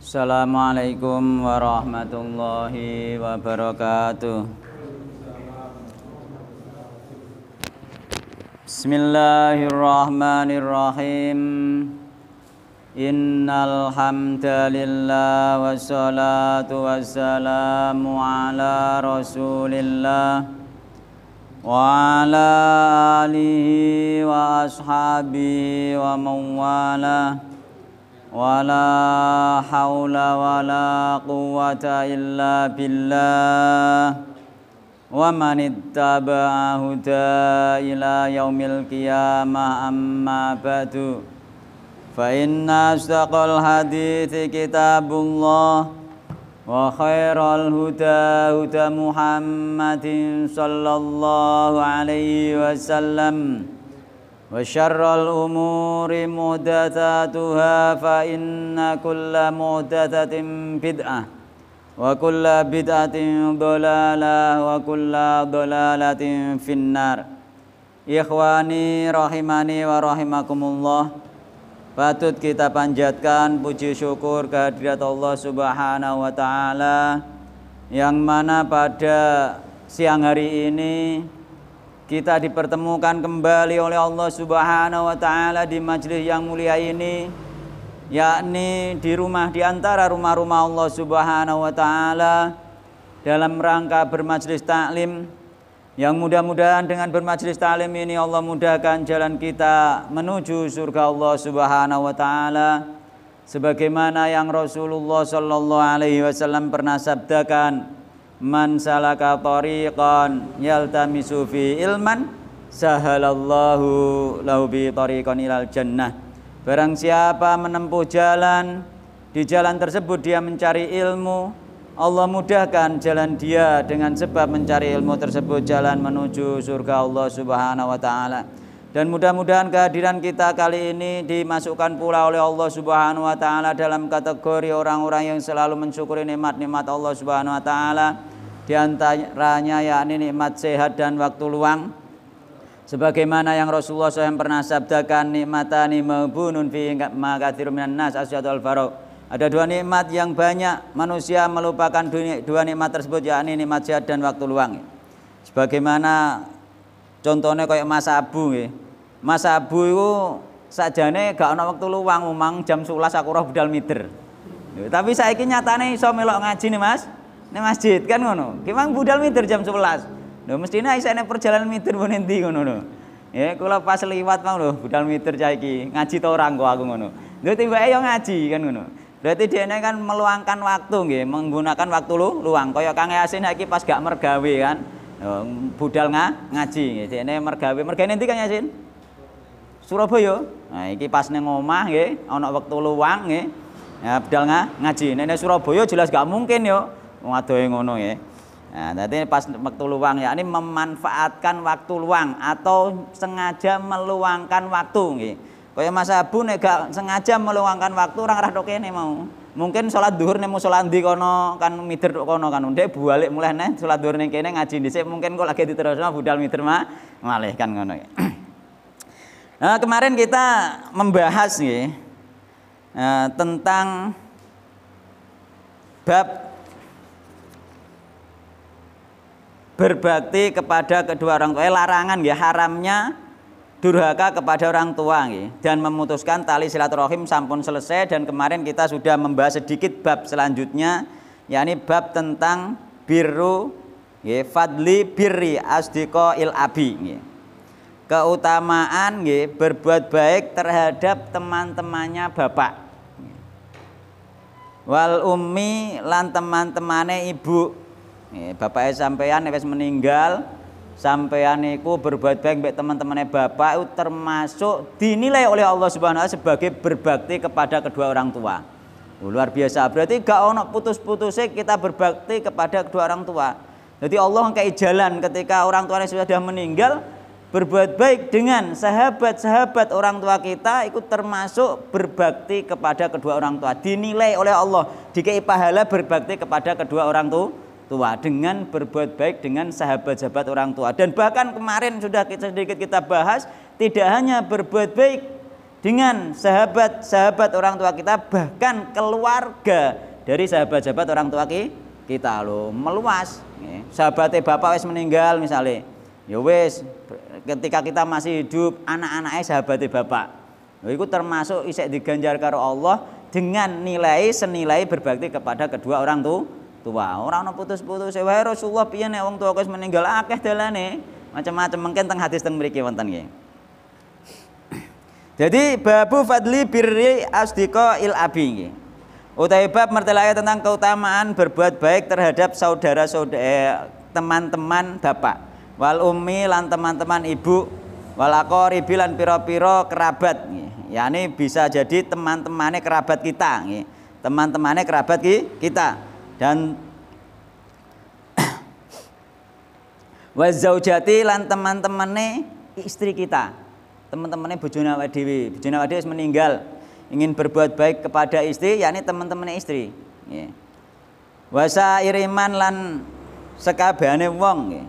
Assalamualaikum warahmatullahi wabarakatuh Bismillahirrahmanirrahim Innal hamdalillah wassalatu wassalamu ala Rasulillah wa ala alihi wa ashabihi wa mawalah ولا حول ولا قوة إلا بالله ومن اتبع هدى إلى يوم القيامة أما بعد فإن أصدق الحديث كتاب الله وخير الهدى هدى محمد صلى الله عليه وسلم وشر الأمور مهدثاتها فإن كل مهدثة بدعة وكل بدعة ضلالة وكل ضلالة في النار Ikhwani rahimani wa rahimakumullah Patut kita panjatkan puji syukur kehadirat Allah subhanahu wa ta'ala Yang mana pada siang hari ini kita dipertemukan kembali oleh Allah Subhanahu wa taala di majelis yang mulia ini yakni di rumah di antara rumah-rumah Allah Subhanahu wa taala dalam rangka bermajelis taklim yang mudah-mudahan dengan bermajelis taklim ini Allah mudahkan jalan kita menuju surga Allah Subhanahu wa taala sebagaimana yang Rasulullah sallallahu alaihi wasallam pernah sabdakan man salaka tariqan yaltamisu fi ilman sahalallahu lahu bi tariqan ilal jannah barang siapa menempuh jalan di jalan tersebut dia mencari ilmu Allah mudahkan jalan dia dengan sebab mencari ilmu tersebut jalan menuju surga Allah Subhanahu wa taala. Dan mudah-mudahan kehadiran kita kali ini dimasukkan pula oleh Allah Subhanahu wa taala dalam kategori orang-orang yang selalu mensyukuri nikmat-nikmat Allah Subhanahu wa taala di antaranya yakni nikmat sehat dan waktu luang sebagaimana yang Rasulullah SAW pernah sabdakan nikmatani mabunun fi makathirun minan nas asyadul farouq. ada dua nikmat yang banyak manusia melupakan dunia, dua nikmat tersebut yakni nikmat sehat dan waktu luang sebagaimana contohnya kayak masa abu ya. masa abu itu sajane gak ada waktu luang memang jam sulas aku roh budal mider tapi saya ini nyatane iso melok ngaji nih Mas ini masjid kan ngono. Kimang budal mitir jam 11. Lho mestine isih nek perjalanan mitir pun endi ngono lho. Ya kula pas liwat mang lho budal mitir cah iki ngaji ta ora engko aku ngono. Lho tibake yo ya ngaji kan ngono. Berarti dene kan meluangkan waktu nggih, menggunakan waktu lu luang kaya Kang Yasin iki pas gak mergawe kan. Lho budal nga, ngaji nggih. Dene mergawe. mergane endi Kang Yasin? Surabaya. Nah iki pas ning omah nggih, ana wektu luang nggih. Ya budal nga, ngaji. Nek Surabaya jelas gak mungkin yo wadohe ngono ya. Nah, jadi pas waktu luang ya ini memanfaatkan waktu luang atau sengaja meluangkan waktu nggih. Kaya Mas Abu nek gak sengaja meluangkan waktu orang rah kene mau. Mungkin sholat duhur nih musola di kono kan mider tuh kono kan udah balik mulai nih sholat duhur nih kene ngaji sini mungkin kok lagi sama budal mider mah malih kan ngono ya. Nah, kemarin kita membahas nih eh, tentang bab berbakti kepada kedua orang tua eh, larangan ya haramnya durhaka kepada orang tua ya. dan memutuskan tali silaturahim sampun selesai dan kemarin kita sudah membahas sedikit bab selanjutnya yakni bab tentang biru ya, fadli birri asdiko il abi ya. keutamaan ya, berbuat baik terhadap teman-temannya bapak wal ummi lan teman temannya ibu Iya, bapak sampean wis meninggal, sampean iku berbuat baik mbek teman-temane bapak itu termasuk dinilai oleh Allah Subhanahu wa taala sebagai berbakti kepada kedua orang tua. Oh, luar biasa. Berarti gak ono putus-putusnya kita berbakti kepada kedua orang tua. Jadi Allah kayak jalan ketika orang tua sudah meninggal berbuat baik dengan sahabat-sahabat orang tua kita ikut termasuk berbakti kepada kedua orang tua. Dinilai oleh Allah dikei pahala berbakti kepada kedua orang tua tua dengan berbuat baik dengan sahabat-sahabat orang tua dan bahkan kemarin sudah kita sedikit kita bahas tidak hanya berbuat baik dengan sahabat-sahabat orang tua kita bahkan keluarga dari sahabat-sahabat orang tua kita lo meluas sahabatnya bapak wis meninggal misalnya ya wis ketika kita masih hidup anak-anaknya anak sahabatnya bapak itu termasuk isek diganjar karo Allah dengan nilai senilai berbakti kepada kedua orang tua tua. orang ana putus-putus Saya eh, wahai Rasulullah piye nih wong tua kau meninggal akeh nih Macam-macam mungkin tentang hadis tentang beri kewan tanya Jadi babu fadli birri asdiko il abi nggih. Utai bab mertelai tentang keutamaan berbuat baik terhadap saudara-saudara eh, teman-teman bapak wal umi lan teman-teman ibu wal aqaribi lan piro piro kerabat ya ini bisa jadi teman temannya kerabat kita teman temannya kerabat kita dan wazaujati lan teman-temane istri kita teman-temannya bojone awake dhewe bojone awake dhewe meninggal ingin berbuat baik kepada istri yakni teman-temannya istri nggih wasa iriman lan sekabane wong nggih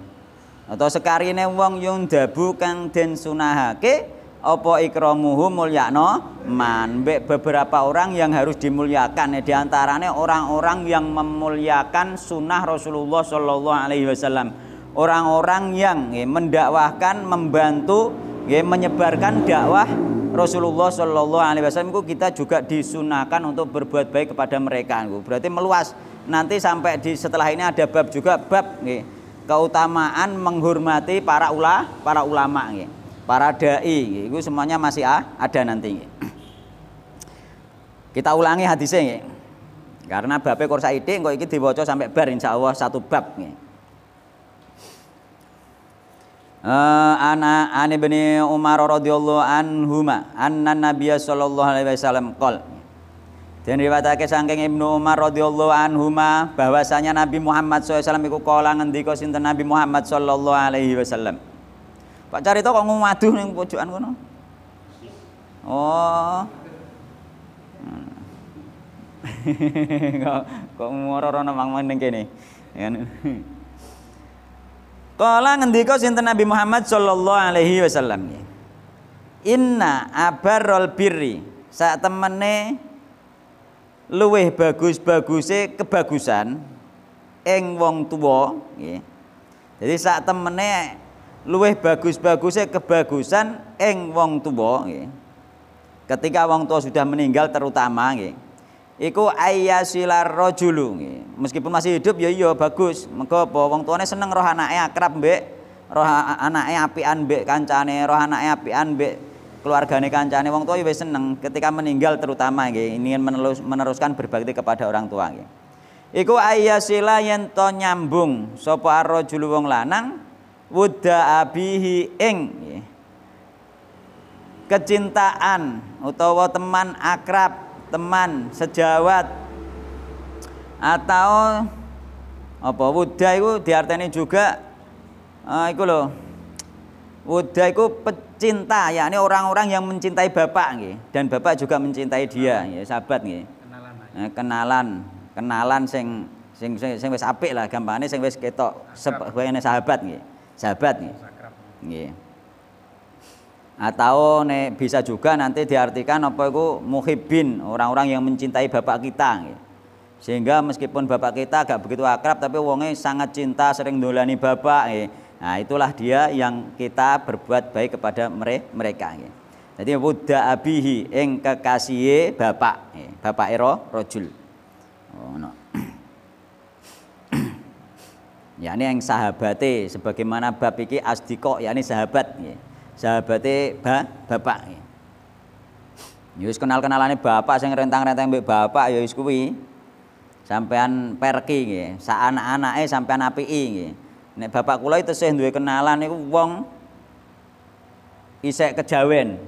atau sekarine wong yung dabu kang den sunahake Opo ikramuhu mulyakno man beberapa orang yang harus dimuliakan ya, diantaranya orang-orang yang memuliakan sunnah Rasulullah Shallallahu Alaihi Wasallam orang-orang yang ya, mendakwahkan membantu ya, menyebarkan dakwah Rasulullah Shallallahu Alaihi Wasallam kita juga disunahkan untuk berbuat baik kepada mereka berarti meluas nanti sampai di setelah ini ada bab juga bab ya, keutamaan menghormati para ulah, para ulama ya para dai itu semuanya masih ada nanti kita ulangi hadisnya karena babnya kursa ide kok ini diwocok sampai bar insya Allah satu bab Uh, ana ane bini Umar radhiyallahu ma, anna nabiyya sallallahu alaihi wasallam qol dan riwayatake saking Ibnu Umar radhiyallahu ma, bahwasanya Nabi Muhammad SAW iku kala ngendika sinten Nabi Muhammad sallallahu alaihi wasallam Pak Carito kok madu ning pojokan kono? Oh. Hmm. kok kok ngoro nang mangmen ning kene. Ya kan? Kala ngendika sinten Nabi Muhammad sallallahu alaihi wasallam. Inna abarrol birri saat temene luweh bagus-baguse kebagusan ing wong tuwa Jadi saat temene luwih bagus-bagusnya kebagusan eng wong tua Ketika wong tua sudah meninggal terutama Iku ayyasilar rajulu nggih. Meskipun masih hidup ya iya bagus. Mengko apa wong tuane seneng roh anake akrab mbek roh anake apian mbek kancane, roh anake apian mbek keluargane kancane wong tua ya wis seneng ketika meninggal terutama nggih ingin meneruskan berbakti kepada orang tua nggih. Iku ayyasila yen to nyambung sapa arrajulu wong lanang wudda abihi ing kecintaan utawa teman akrab teman sejawat atau apa wudda itu diartani juga uh, eh, itu loh wudda itu pecinta ya ini orang-orang yang mencintai bapak nih dan bapak juga mencintai dia ya sahabat nih kenalan eh, kenalan kenalan sing sing sing, sing wis apik lah gampangane sing wis ketok sebagainya sahabat nih sahabat nih. Nggih. Atau nih bisa juga nanti diartikan apa itu muhibbin, orang-orang yang mencintai bapak kita nggih. Sehingga meskipun bapak kita agak begitu akrab tapi wonge sangat cinta, sering dolani bapak nggih. Nah, itulah dia yang kita berbuat baik kepada mereka nggih. Jadi wudda abihi ing kekasih bapak, nggih. Bapak ero rojul. Oh, no yakni yang sahabate sebagaimana bab iki ya yakni sahabat ya. sahabate ba, bapak ya. Yus kenal kenalannya bapak saya rentang rentang mbek bapak ayo ya wis kuwi sampean perki ya. sa anak eh sampean api ya. nek bapak kula itu sih kenalan itu wong isek kejawen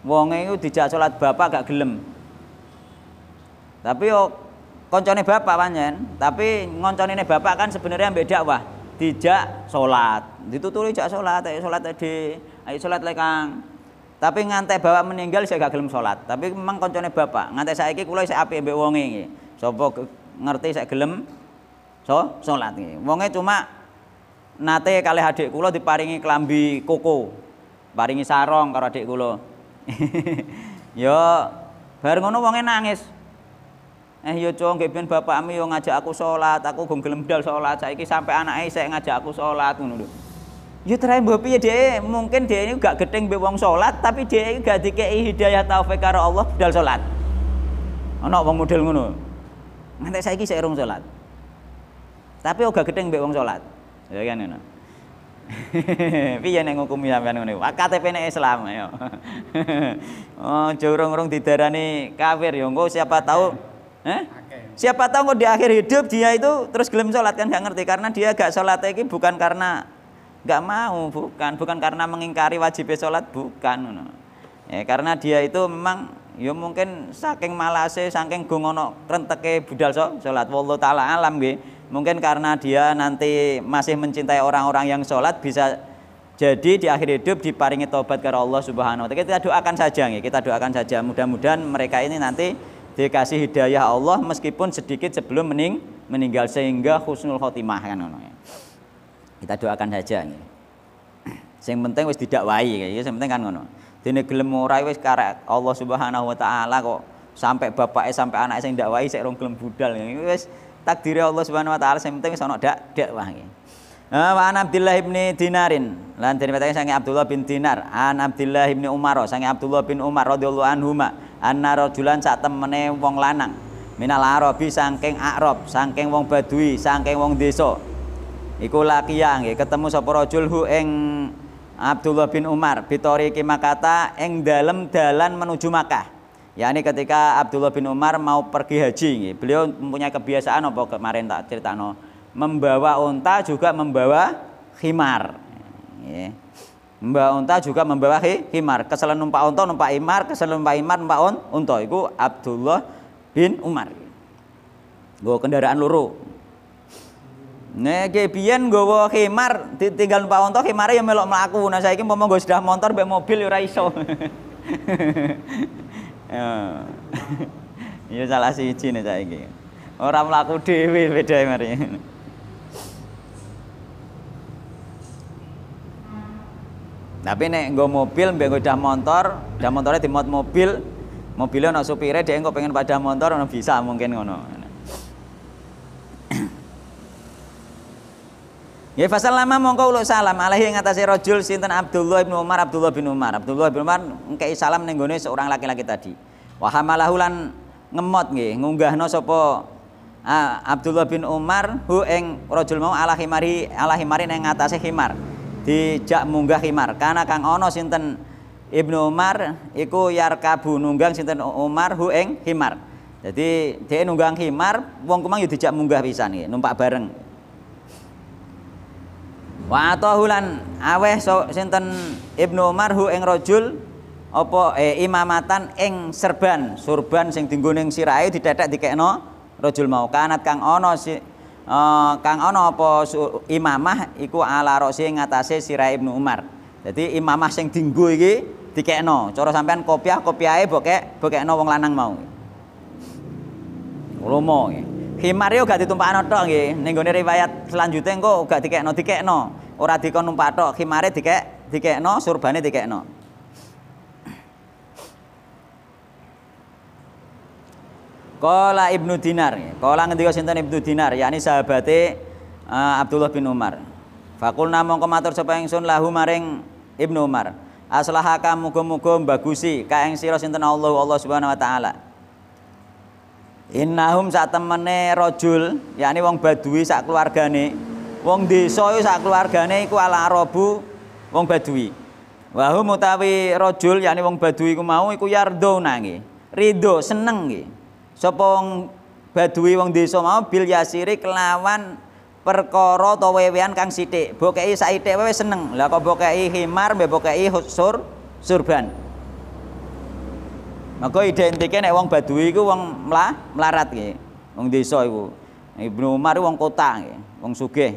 wong itu dijak sholat bapak gak gelem tapi yo koncone bapak panjen, tapi ngoncone bapak kan sebenarnya beda wah. tidak sholat, dituturi tidak sholat, ayo sholat tadi, ayo sholat lekang. Tapi ngantai bapak meninggal saya gak gelem sholat. Tapi memang koncone bapak, ngantai saya iki kulo saya api mbek wonge iki. Sopo ngerti saya gelem so sholat iki. Wonge cuma nate kali adik kulo diparingi kelambi koko, paringi sarong karo adik kulo. Yo, baru ngono wonge nangis. Eh yo cung gak ben bapakmu yo ngajak aku sholat, aku gong gelem dal sholat. Saiki sampai anaknya saya ngajak aku sholat ngono lho. Yo terakhir mbok piye dhek, mungkin dia ini gak gedeng mbek wong sholat, tapi dia ini gak dikei hidayah taufik karo Allah dal sholat. Ana wong model ngono. saya saiki saya rong sholat. Tapi ora gedeng mbek wong sholat. Ya kan ngono. Piye nek ngukumi sampean ngene? KTP nek Islam ya. oh, jorong-rong didarani kafir ya. Engko siapa tahu Eh? Siapa tahu kok di akhir hidup dia itu terus gelem sholat kan nggak ngerti karena dia gak sholat lagi bukan karena nggak mau bukan bukan karena mengingkari wajib sholat bukan ya, karena dia itu memang ya mungkin saking malase saking gongono renteke budal sholat wallahu taala alam gitu mungkin karena dia nanti masih mencintai orang-orang yang sholat bisa jadi di akhir hidup diparingi tobat karena Allah Subhanahu wa taala. Kita doakan saja nih kita doakan saja mudah-mudahan mereka ini nanti dikasih hidayah Allah meskipun sedikit sebelum mening meninggal sehingga khusnul khotimah kan ya. Kita doakan saja ini gitu. Sing penting wis wa'i ya, gitu, sing penting kan ngono. Dene gelem ora wis karek Allah Subhanahu wa taala kok sampai bapaknya sampai anaknya sing dakwai sik rong gelem budal ya. Wis takdir Allah Subhanahu wa taala sing penting wis ana dak dakwah ya. Gitu. Eh, wa an Abdullah bin Dinarin lan dene sange Abdullah bin Dinar an Abdullah bin Umar sange Abdullah bin Umar radhiyallahu anhuma anna rajulan sak temene wong lanang minal arabi saking arab saking wong badui saking wong desa iku lakiya nggih ketemu sapa rajul hu ing Abdullah bin Umar bitoriki Makata ing dalem dalan menuju Makkah yakni ketika Abdullah bin Umar mau pergi haji nggih beliau mempunyai kebiasaan apa kemarin tak ceritano membawa unta juga membawa khimar nggih Mbak unta juga membawa himar. kesalahan numpak unta, numpak imar kesalahan numpak imar numpak on, unta. itu Abdullah bin Umar. Gue kendaraan luru. Nek biyen nggawa himar, tinggal numpak unta, himare ya melok mlaku. Nah saiki mau gue sudah motor mbek mobil ya iso. Ya. ya salah cina saya ini orang melaku dewi beda mari. Tapi nek nggo mobil mbek nggo dah motor, dah motornya mod mobil, mobilnya ono supire dia engko pengen pada motor ono bisa mungkin ngono. Ya fasal lama mongko ulo salam alaihi ing atase rojul, sinten Abdullah bin Umar Abdullah bin Umar Abdullah bin Umar engkei salam ning seorang laki-laki tadi. Wa hamalahu ngemot nggih ngunggah no sopo ah, Abdullah bin Umar hu eng rojul mau ala himari ala himari neng atase himar dijak munggah himar karena kang ono sinten Ibnu Umar iku yarkabu nunggang sinten Umar hu ing Jadi dia nunggang himar wong kumang yo dijak munggah bisa nih numpak bareng. Wa atahulan aweh so, sinten Ibnu Umar hu ing rajul eh, imamatan ing serban, surban sing dienggo ning sirahe dike dikekno rojul mau kanat kang ono si, uh, kang ono apa imamah iku ala rosi ngatasi sirai ibnu umar jadi imamah sing dinggu iki dikekno cara sampean kopiah kopiahe bokek bokekno wong lanang mau ulama Himar yo gak ditumpakan otok nggih. Ning gone riwayat selanjutnya kok gak dikekno, dikekno. Ora dikon numpak tok, himare dikek, dikekno, surbane dikekno. Kola Ibnu Dinar. Qala ngendika sinten Ibnu Dinar, yakni sahabate uh, Abdullah bin Umar. Fakulna mongko matur sapa ingsun lahu maring Ibnu Umar. Aslahaka muga-muga bagusi ing sira sinten Allah Allah Subhanahu wa taala. Innahum sak temene rajul, yakni wong Badui sak keluargane. Wong desa sak keluargane iku ala Arabu wong Badui. Wahum utawi rajul yakni wong Badui iku mau iku yardo nangi, Ridho seneng nggih sapa badui wong desa mau bil yasiri kelawan perkara utawa wewean kang sithik bokeki saithik wewe seneng lah kok bokeki himar mbek bokeki sur surban maka identiknya nek wong badui iku wong mla, melarat nggih wong desa Ibnu Umar wong kota nggih wong sugih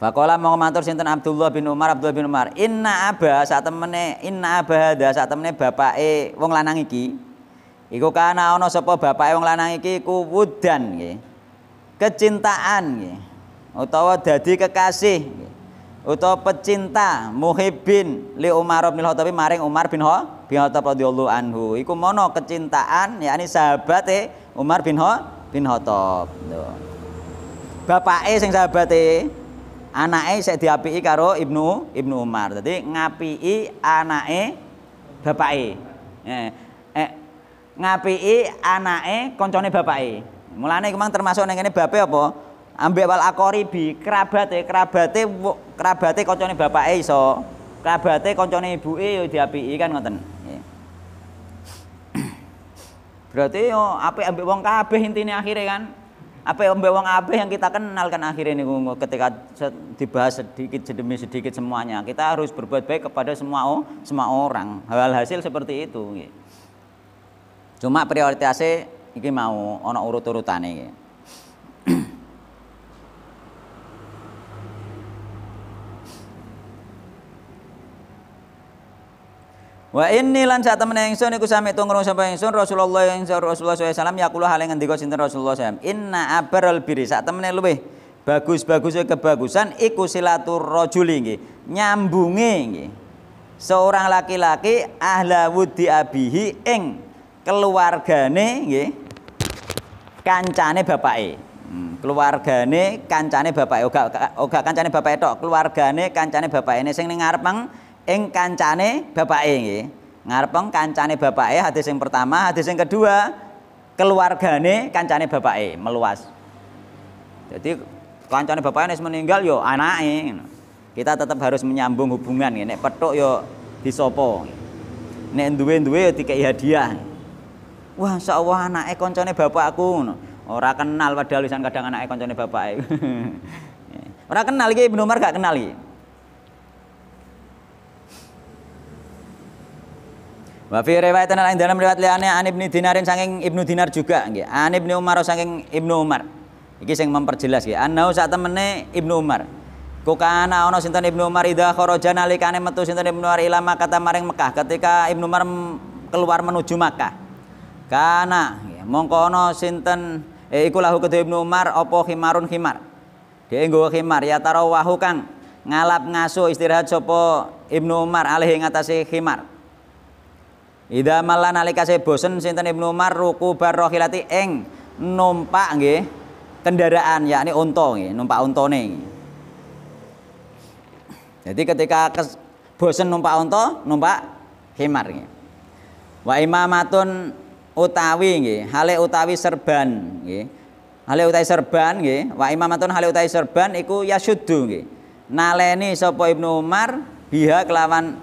Fakola mau matur sinten Abdullah bin Umar Abdullah bin Umar inna abah saat temene inna abah hada saat temene bapake wong lanang iki Iku kana ana sapa bapake wong lanang iki ku wudan nggih. Kecintaan nggih. Utawa dadi kekasih nggih. Utawa pecinta muhibbin li Umar bin Khattab maring Umar bin Khattab bin Khattab radhiyallahu anhu. Iku mono kecintaan yakni sahabate Umar bin Khattab bin Khattab. Bapake sing anak anake sik diapiki karo Ibnu Ibnu Umar. Dadi ngapiki anake bapake. E. Ngapi, anake koncone bapake. Mulane iku mang termasuk ning ini bape apa? Ambek wal akoribi, kerabate, kerabate kerabate koncone bapake iso. Kerabate koncone ibuke yo diapiki kan ngoten. Berarti yo apik ambek wong kabeh intine akhirnya kan. Apa ambek wong kabeh yang kita kenal kan akhirnya niku ketika dibahas sedikit demi sedikit semuanya. Kita harus berbuat baik kepada semua oh, semua orang. Hal hasil seperti itu gitu. Cuma prioritasnya ini mau orang urut urutan ini. Wa ini lan sak temen ingsun iku sami tu ngrung sapa sun. Rasulullah ing Rasulullah sallallahu Ya wasallam hal yang ngendika sinter Rasulullah saw. inna abaral biri Saat temene lebih bagus-bagus kebagusan ikut silatur rajuli nggih nyambunge seorang laki-laki ahla wudi abihi eng keluargane nggih kancane bapake. Hmm, keluargane kancane bapake oga oga kancane bapake tok, keluargane kancane bapake sing ning ngarep ing kancane bapake nggih. Ngarep kancane bapake hadis yang pertama, hadis yang kedua keluargane kancane bapake meluas. Jadi kancane wis meninggal yo anake Kita tetap harus menyambung hubungan nek petuk yo disopo. Nek duwe-duwe yo dikai hadiah wah sawah anake koncone bapak aku orang kenal pada lisan kadang anak koncone bapak orang kenal lagi Ibnu Umar gak kenal wafir Wa fi lain dalam riwayat liane an Ibnu Dinarin saking Ibnu Dinar juga nggih. An Ibnu Umar saking Ibnu Umar. Iki sing memperjelas nggih. Anau sak temene Ibnu Umar. Kukana ana sinten Ibnu Umar ida kharaja nalikane metu sinten Ibnu Umar ila Makkah maring Mekah ketika Ibnu Umar keluar menuju Makkah kana ya, mongko ana sinten eh, iku lahu kedhe Ibnu Umar apa khimarun khimar dhewe nggawa khimar ya tarawahu kang ngalap ngaso istirahat sapa Ibnu Umar alih ing atase khimar Ida malah nalikase bosen sinten Ibnu Umar ruku barrohilati eng numpak nggih kendaraan yakni unta nggih numpak untane Jadi ketika kes, bosen numpak unta numpak khimar nggih Wa imamatun utawi nggih, hale utawi serban nggih. Hale utawi serban nggih, wa imamatun hale utawi serban iku yasuddu nggih. Naleni sapa Ibnu Umar biha kelawan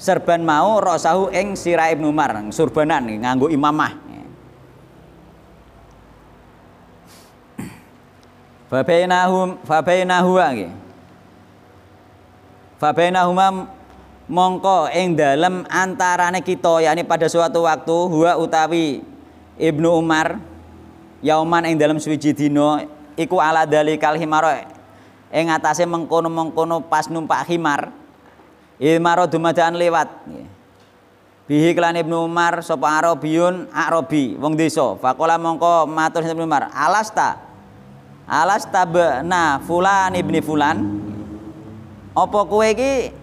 serban mau rosahu ing sira Ibnu Umar, surbanan nggih, nganggo imamah. Fabainahum fabainahuma nggih. Fabainahuma mongko ing dalam antarane kita yakni pada suatu waktu huwa utawi Ibnu Umar yauman ing dalam suwiji dino iku ala dalikal himar ing atase mengkono-mengkono pas numpak himar himaroh dumadaan lewat bihi kelan Ibnu Umar sapa Arabiyun Arabi wong desa fakola mongko matur Ibnu Umar alasta alasta bna fulan ibni fulan opo kowe iki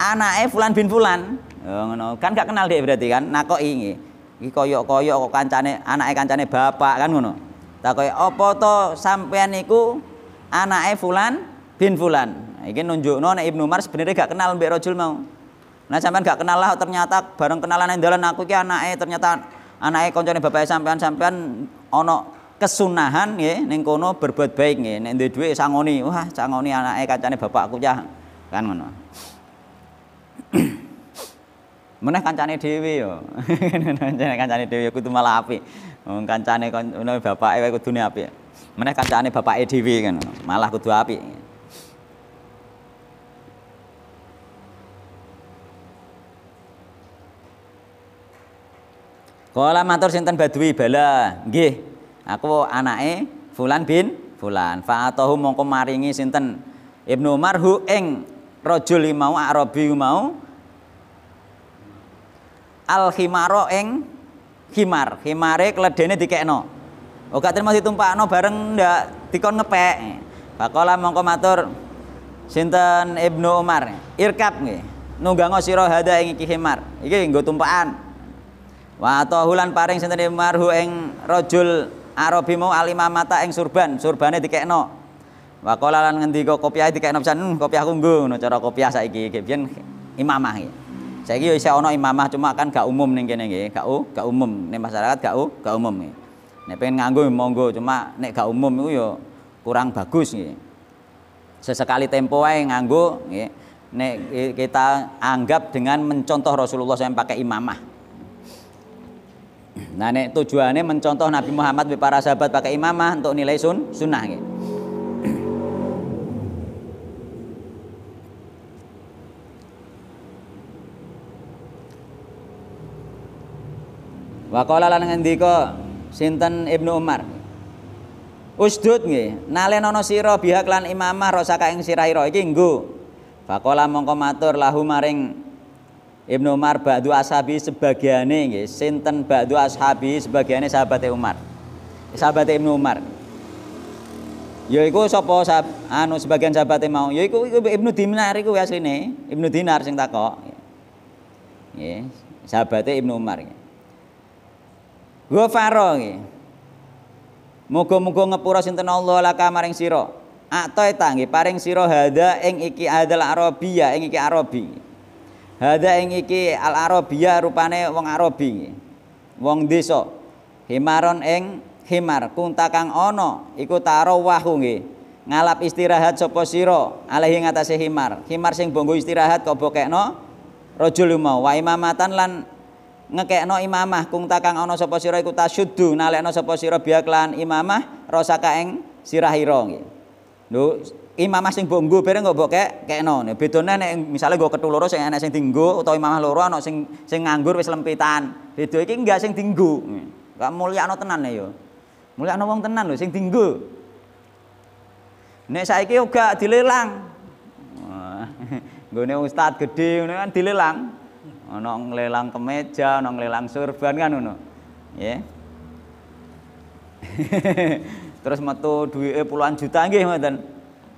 anake fulan bin fulan. Oh, ngono. Kan gak kenal dia berarti kan. Nakoki nggih. Iki koyok-koyok kok kancane anake kancane bapak kan ngono. Takoki apa to sampean iku niku anake fulan bin fulan. Nah, iki nunjukno nek Ibnu Umar sebenarnya gak kenal mbak rojul mau. Nah sampean gak kenal lah ternyata bareng kenalan yang dalan aku iki anake ternyata anake koncone bapake sampean sampean ono kesunahan nggih neng kono berbuat baik nggih neng duwe dhuwit sangoni wah sangoni anake kancane aku ya kan ngono meneh kancane dhewe yo. Meneh kancane dhewe yo kudu malah apik. Wong kancane ngono bapake wae kudune apik. Meneh kancane bapake dhewe kan malah kudu apik. Kala matur sinten Badui bala, nggih. Aku anake Fulan bin Fulan. Fa'atahu mongko maringi sinten Ibnu Umar hu ing rajul mau Arabi mau al khimaro eng khimar khimare kledene dikekno oga terima ditumpakno bareng ndak dikon ngepek bakola mongko matur sinten Ibnu Umar irkap nih. nunggang sira hada ing iki himar iki nggo tumpakan wa atahulan paring sinten Ibnu Umar hu ing rajul Arabi mau alimamata ing surban surbane dikekno Wa qala lan ngendika kopiah dikekno pisan, hmm, kopiahku nggo ngono cara kopi saiki, biyen imamah iki. Saya yo saya ono imamah cuma kan gak umum nih kene nggih, gak gak umum nih masyarakat gak gak umum nih. Nek pengen nganggo ya monggo, cuma nih gak umum iku yo ya kurang bagus nih. Sesekali tempo wae nganggo nggih. nih kita anggap dengan mencontoh Rasulullah SAW pakai imamah. Nah nih tujuannya mencontoh Nabi Muhammad para sahabat pakai imamah untuk nilai sun sunnah nggih. Wa qala lan ngendika sinten Ibnu Umar. Usdud nggih, nalenono sira bihak lan imamah rosaka ing sirahira iki nggo. Faqala mongko matur lahu maring Ibnu Umar ba'du ashabi sebagiane nggih, sinten ba'du ashabi sebagiane sahabate Umar. Sahabate Ibnu Umar. Yaiku sapa sahab, anu sebagian sahabate mau, yaiku Ibnu Dinar iku asline, Ibnu Dinar sing takok. Nggih, sahabate Ibnu Umar. Gue nggih. Muga-muga ngepura sinten Allah laka maring sira. Atoita nggih paring sira hada ing iki adalah arabia ing iki arabi. Hada ing iki al arabia rupane wong arabi nggih. Wong desa. Himaron ing himar kunta kang ana iku tarawahu nggih. Ngalap istirahat sapa sira alaihi ngatasé himar. Himar sing bonggo istirahat kok bokekno rajul mau wa imamatan lan ngekekno imamah kung takang ana sapa sira iku tasyuddu nalekno sapa sira biaklan imamah rosaka ing sirahira nggih lho imamah sing mbok nggo bareng kok mbok kek kekno bedone nek misale nggo ketu loro sing enek sing dienggo utawa imamah loro ana sing sing nganggur wis lempitan beda iki enggak sing dienggo gak mulyakno tenan ya mulyakno wong tenan lho sing dienggo nek saiki uga dilelang nggone ustad gedhe ngono kan dilelang ana nglelang kemeja, ana nglelang surban kan ngono. ya. Terus metu duwike puluhan juta nggih mboten.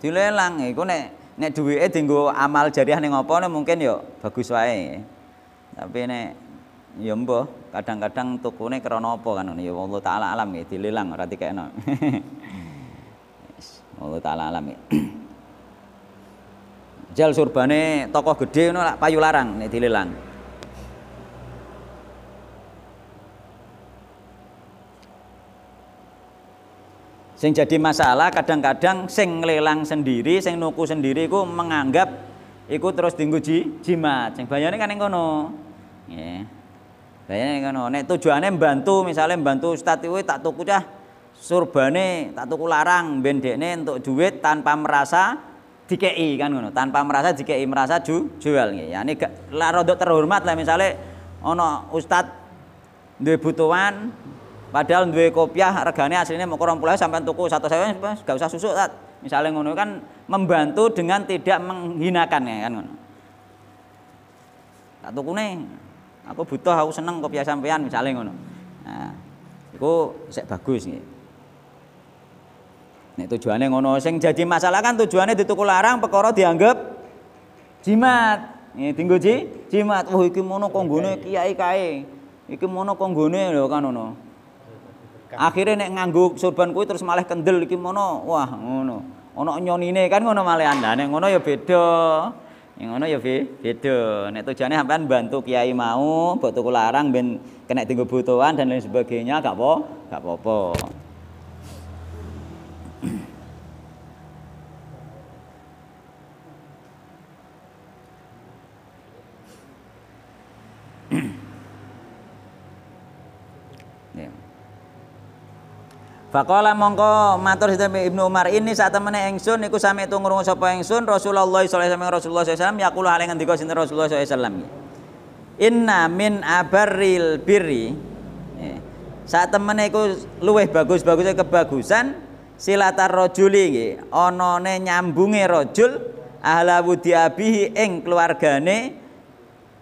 Dilelang iku nek nek duwike dienggo amal jariah ning apa neng mungkin yo bagus wae. Tapi nek ya mbo, kadang-kadang tukune krana apa kan ngono ya Allah taala alam nggih dilelang ora dikekno. Allah taala alam. Jal surbane tokoh gede ngono lak payu larang nek dilelang. Sing jadi masalah kadang-kadang sing lelang sendiri, sing nuku sendiri iku menganggap iku terus dienggo ji, jimat. Sing bayane kan ning kono. Nggih. Bayane ngono. Nek tujuane mbantu, misalnya mbantu ustaz kuwi tak tuku cah surbane, tak tuku larang ben dekne entuk duit tanpa merasa dikei kan ngono. Tanpa merasa dikei merasa ju, jual nggih. Ya ini gak terhormat lah misalnya ono ustaz duwe butuhan Padahal duwe kopiah regane aslinya mau kurang puluh sampai tuku satu sewa gak usah susuk tat. Misalnya ngono kan membantu dengan tidak menghinakan ya kan ngono. tuku nih Aku butuh aku seneng kopiah sampean misalnya ngono. Nah, itu sek bagus nih Nek tujuannya ngono sing jadi masalah kan tujuannya dituku larang pekoro dianggap jimat. Nih tinggu ji, jimat. Wah, iki mono konggune kiai kai Iki mono konggune, lho kan ngono akhirnya nek nganggo sorban kuwi terus malah kendel iki mono. Wah, ngono. Ana nyonine kan ngono malah andane. Ngono ya beda. Yang ngono ya beda. Nek tujuane sampean bantu kiai mau, buat tuku larang ben kena tinggo butuhan dan lain sebagainya, gak apa, gak apa-apa. Faqala mongko matur sinten Ibnu Umar ini saat temene ingsun niku sami tu ngrungu sapa ingsun Rasulullah sallallahu alaihi wasallam Rasulullah sallallahu alaihi wasallam yaqulu ngendika sinten Rasulullah sallallahu alaihi wasallam. Inna min abarril birri eh, saat temene iku luwih bagus-bagusnya kebagusan silatar rojuli nggih anane nyambunge rojul ahla wudi abihi ing keluargane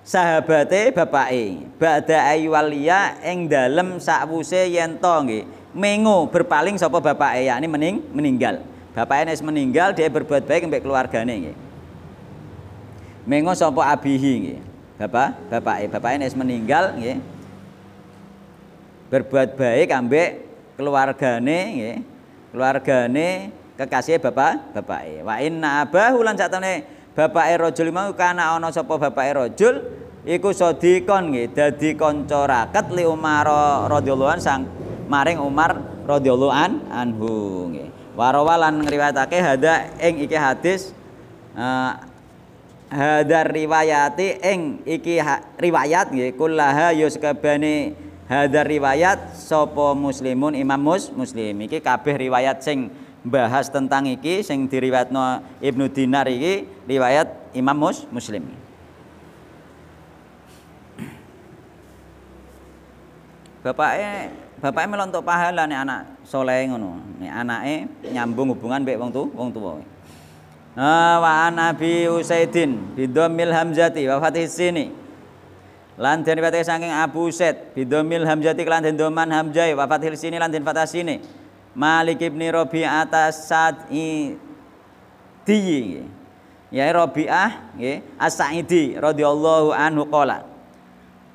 sahabate bapake ba'da aywaliya ing dalem sakwuse yen to nggih mengo berpaling sapa bapake ini mening meninggal. bapak ini meninggal dia berbuat baik mbek keluargane nggih. Mengo sapa abihi nggih. Bapak, bapake, bapake meninggal Berbuat baik ambek keluargane nggih. Keluargane kekasih bapak bapake. Wa inna abahu lan satane bapake rajul mau kana ana sapa bapake rajul iku sodikon nggih dadi kanca raket li Umar radhiyallahu sang maring Umar radhiyallahu an anhu nggih. Warawa lan ngriwayatake hada ing iki hadis uh, eh, hadar riwayati ing iki ha, riwayat nggih kullaha yuskabani hadar riwayat sapa muslimun imam mus muslim iki kabeh riwayat sing bahas tentang iki sing diriwayatno Ibnu Dinar iki riwayat Imam Mus Muslim. Bapaknya bapaknya untuk pahala nih anak soleh ngono nih anaknya nyambung hubungan baik wong tu wong tua nah, wa Nabi usaidin bidomil hamzati wa fatih sini Lantin fatih saking abu usaid bidomil hamzati lantin doman hamzai wa fatih sini lantin fatih fatah sini malik ibni robi atas saat i diyi ya robiah ya ini, rodi Allahu anhu qala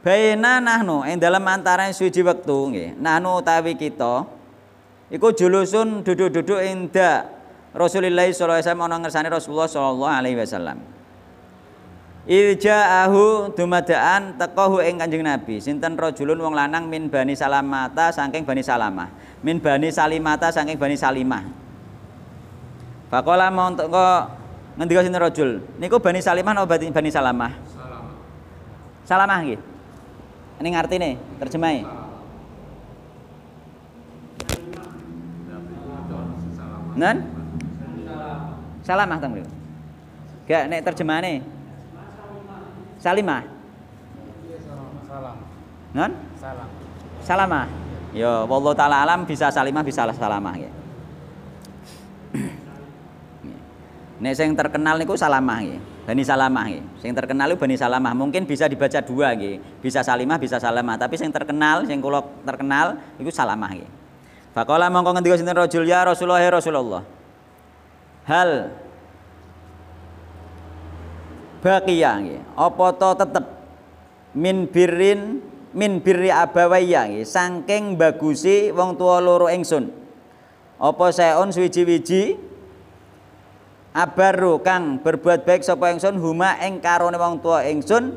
Baina nahnu ing dalam antara suci waktu, nggih. Nahnu utawi kita iku julusun duduk-duduk inda da Rasulullah sallallahu alaihi wasallam ana ngersane Rasulullah sallallahu alaihi wasallam. Irja'ahu dumadaan tekohu ing Kanjeng Nabi sinten rojulun wong lanang min Bani Salamata saking Bani Salamah. Min Bani Salimata saking Bani Salimah. Faqala mau teko ngendika sinten rojul. niku Bani Salimah napa Bani Salamah? Salamah. Salamah nggih. Ini ngerti nih, terjemai. Nen? Salamah mah tanggung. Gak nek terjemah nih. Salimah. Salam. Nen? Salam. Salamah. Yo, wallahu taala alam bisa salimah bisa salamah ya. Nek sing terkenal niku salamah ya. Bani Salamah nggih. Yang terkenal itu Bani Salamah. Mungkin bisa dibaca dua nggih. Bisa Salimah, bisa Salamah, tapi yang terkenal, yang kula terkenal itu Salamah nggih. Faqala mongko ngendika sinten rajul ya Rasulullah ya Rasulullah. Hal baqiya nggih. Apa to tetep min birrin min birri abawayya nggih. Saking bagusi wong tua loro ingsun. Apa saeun suwiji-wiji abaru kang berbuat baik sapa ingsun huma ing karone wong tua ingsun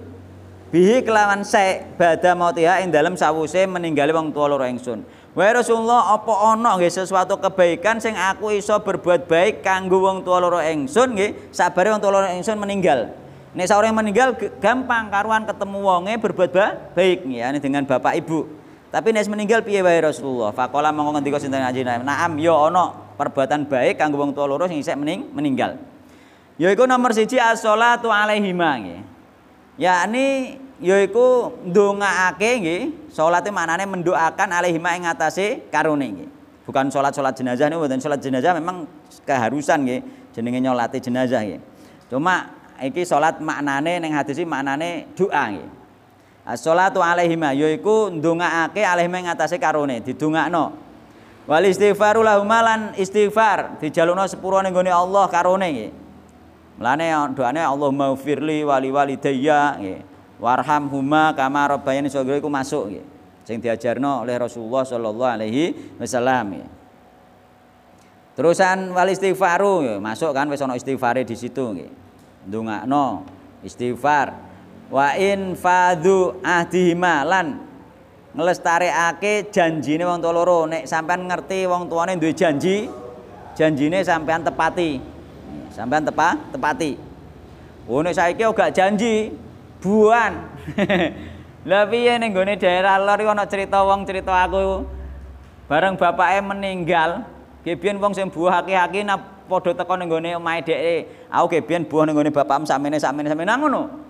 bihi kelawan sek badha mautiha ing dalem sawuse meninggali wong tua loro ingsun wa ya rasulullah apa ana nggih sesuatu kebaikan sing aku iso berbuat baik kanggo wong tua loro ingsun nggih sabare wong tua loro ingsun meninggal nek seorang meninggal gampang karuan ketemu wonge berbuat baik ya ini dengan bapak ibu tapi nek meninggal piye wae Rasulullah faqala mongko ngendika sinten ajine naam yo ya ana perbuatan baik kanggo wong tua loro sing isek mening, meninggal. Yaiku nomor siji as-shalatu alaihima nggih. Yakni yaiku ndongaake nggih, salate maknane mendoakan alaihima ing atase karune, nggih. Bukan salat-salat jenazah niku mboten salat jenazah memang keharusan nggih jenenge nyolati jenazah nggih. Cuma iki salat maknane ning hadis iki maknane doa nggih. As-salatu alaihima yaiku ndongaake alaihima ing atase karone didongakno. Wal istighfaru lahumalan istighfar dijalukno sepuro ning gone Allah karone nggih. Mulane doane Allah maufirli wali walidayya nggih. Warham huma kama rabbayani sagra iku masuk nggih. Sing diajarno oleh Rasulullah sallallahu alaihi wasallam nggih. Terusan wal istighfaru masuk kan wis ana istighfare di situ nggih. Ndongakno istighfar wa in fadhu ahdihima lan ngelestarikake janjine wong tua loro nek sampean ngerti wong tuane duwe janji janjine sampean tepati sampean tepa tepati oh nek saiki gak janji buan lah piye ning gone daerah lor ana cerita wong cerita aku bareng bapake meninggal kebien wong sing buah haki-haki padha teko ning gone omahe dheke aku gebiyen buah ning gone bapakmu samene samene sakmene nah, ngono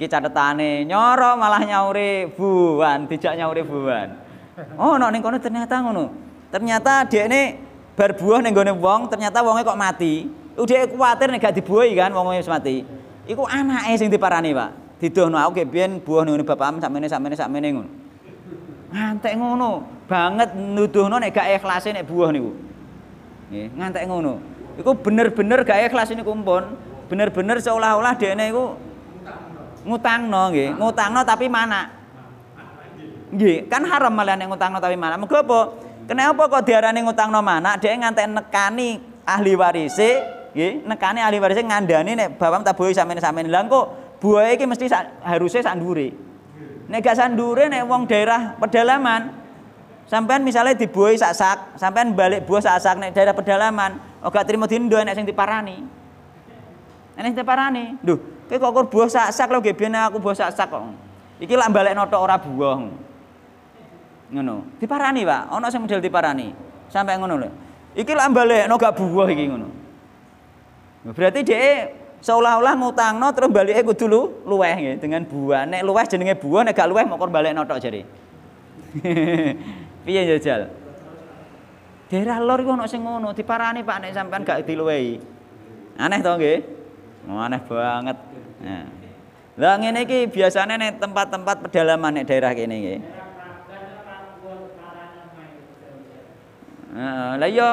ki catetane nyoro malah nyauri buan, tidak nyauri buan. Oh, nek no, kono ternyata ngono. Ternyata dia ini buah ning gone wong, ternyata wonge kok mati. Udah kuwatir nek gak dibuahi kan wonge semati mati. Iku anake sing diparani, Pak. tidur nua oke biyen buah ning bapakmu sakmene sakmene sakmene ngono. Ngantek ngono, banget nuduh nek gak ikhlase nek buah nih Nggih, ngantek ngono. Iku bener-bener gak ikhlas nih kumpon bener-bener seolah-olah dekne iku ngutangno nggih, ah. ngutangno tapi mana? Nggih, kan haram malah nek ngutangno tapi mana. Mergo apa? Kenapa kok diarani ngutangno mana? Dia ngantek nekani ahli warise, nggih, nekani ahli warise ngandani nek bapak tabuhi sampean-sampean. Lah kok buaya iki mesti sa, harusnya sandure. Nek gak sandure nek wong daerah pedalaman sampean misalnya dibuahi sak sak, sampean balik buah sak sak nek daerah pedalaman, oh gak terima dindo nek sing diparani. Nek sing diparani, duh Kowe kok kur buah sak-sak lho nggih aku buah sak-sak kok. Iki lak balekno tok ora buah. Ngono. Diparani, Pak. Ana sing model diparani. Sampai ngono lho. Iki lak balekno gak buah iki ngono. Berarti dia seolah-olah ngutangno terus balike kudu dulu luweh nggih dengan buah. Nek luweh jenenge buah, nek gak luweh mau kon jadi. tok jare. Piye jajal? Daerah lor iku ana sing ngono, diparani Pak nek sampean gak diluwehi. Aneh to nggih? Aneh banget. Nah. Ya. ini ngene iki biasane nek tempat-tempat pedalaman nek daerah ini. iki. Nah, lah yo iya,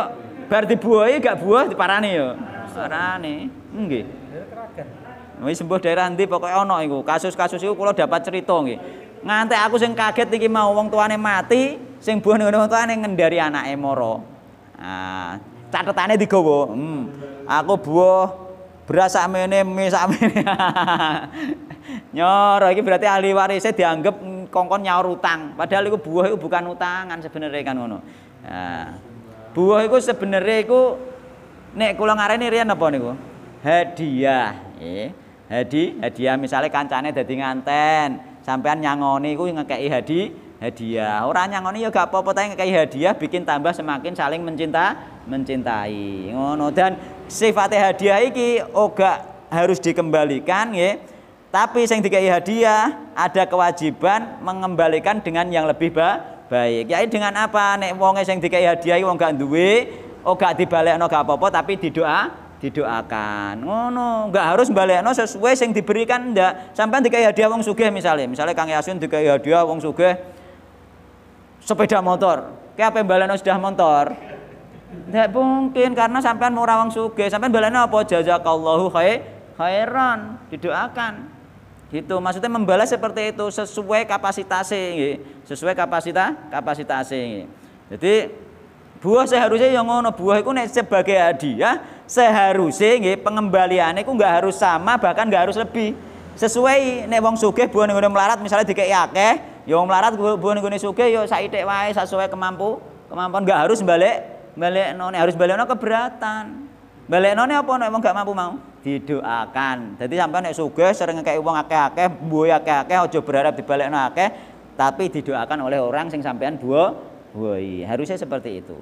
bar dibuahi gak buah diparani yo. Parani, Nggih. Wis sembuh daerah ndi pokoke ana iku. Kasus-kasus iku kula dapat cerita nggih. Nganti aku sing kaget iki mau wong tuane mati, sing buah ngono wong tuane ngendari anake moro. Ah, catetane digawa. Hmm. Aku buah berasa sakmene, mie sakmene. nyor iki berarti ahli warisnya dianggap kongkon nyaur utang. Padahal itu buah itu bukan utangan sebenarnya kan ngono. Nah, buah itu sebenarnya itu nek kula ngarani riyen apa niku? Hadiah. Eh, hadi, hadiah misalnya kancane dadi nganten, sampean nyangoni iku ngekeki hadi, hadiah. nyangon nyangoni ya gak apa-apa tapi ngekeki hadiah bikin tambah semakin saling mencinta, mencintai. Ngono dan Sifatnya hadiah iki oga harus dikembalikan ya. Tapi yang dikai hadiah ada kewajiban mengembalikan dengan yang lebih ba baik. Ya, dengan apa? Nek wonge sing dikai hadiah wong gak duwe, oga dibalekno gak apa-apa tapi didoa didoakan ngono oh, nggak harus balikno sesuai yang diberikan ndak sampean dikai hadiah wong sugih misalnya misalnya Kang Yasin dikai hadiah wong sugih sepeda motor kayak apa balikno sudah motor tidak mungkin karena sampean mau rawang suge, sampean balane apa jazakallahu khairan, didoakan. Gitu. Maksudnya membalas seperti itu sesuai kapasitas gitu. sesuai kapasitas kapasitas Jadi buah seharusnya yang ngono buah itu sebagai sebagai hadiah seharusnya nggih pengembaliannya itu nggak harus sama bahkan nggak harus lebih sesuai nek wong sugih buah ning melarat misalnya dikek akeh ya wong melarat buah ning sugih ya saithik wae sesuai kemampu kemampuan nggak harus balik balik none harus balik none keberatan balik none apa emang gak mampu mau didoakan jadi sampai nek suge sering kayak uang akeh akeh buaya akeh akeh ojo berharap dibalik none akeh tapi didoakan oleh orang sing sampean dua woi harusnya seperti itu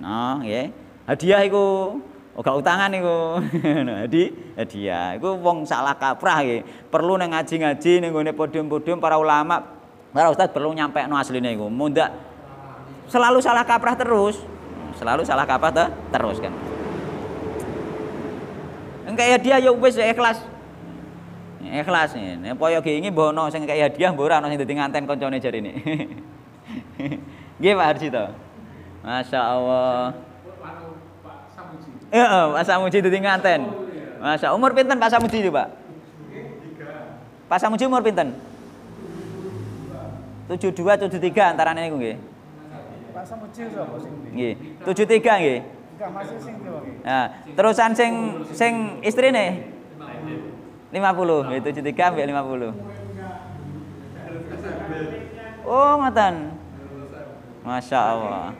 no ya hadiah itu Oga oh, utangan iku. Jadi hadiah. Iku wong salah kaprah ya. Perlu neng ngaji-ngaji neng gue podium-podium para ulama, para ustadz perlu nyampe no asline iku. muda selalu salah kaprah terus selalu salah kaprah tuh terus kan Enggak ya dia ya wis ikhlas ikhlas nih nek poyo gini, bono sing kayak hadiah mbok ora ono sing dadi nganten koncone jare ini nggih Pak Harjito Masya Allah Iya, Pak Samuji dadi nganten Masya umur pinten Pak Samuji itu Pak Pak Samuji umur pinten tujuh tiga antara ini nggih Pak Samudji terusan sing Nggih. Enggak masih sing Nah, terusan sing sing istrine 50, 73 50. Oh, ngoten. Masya Allah.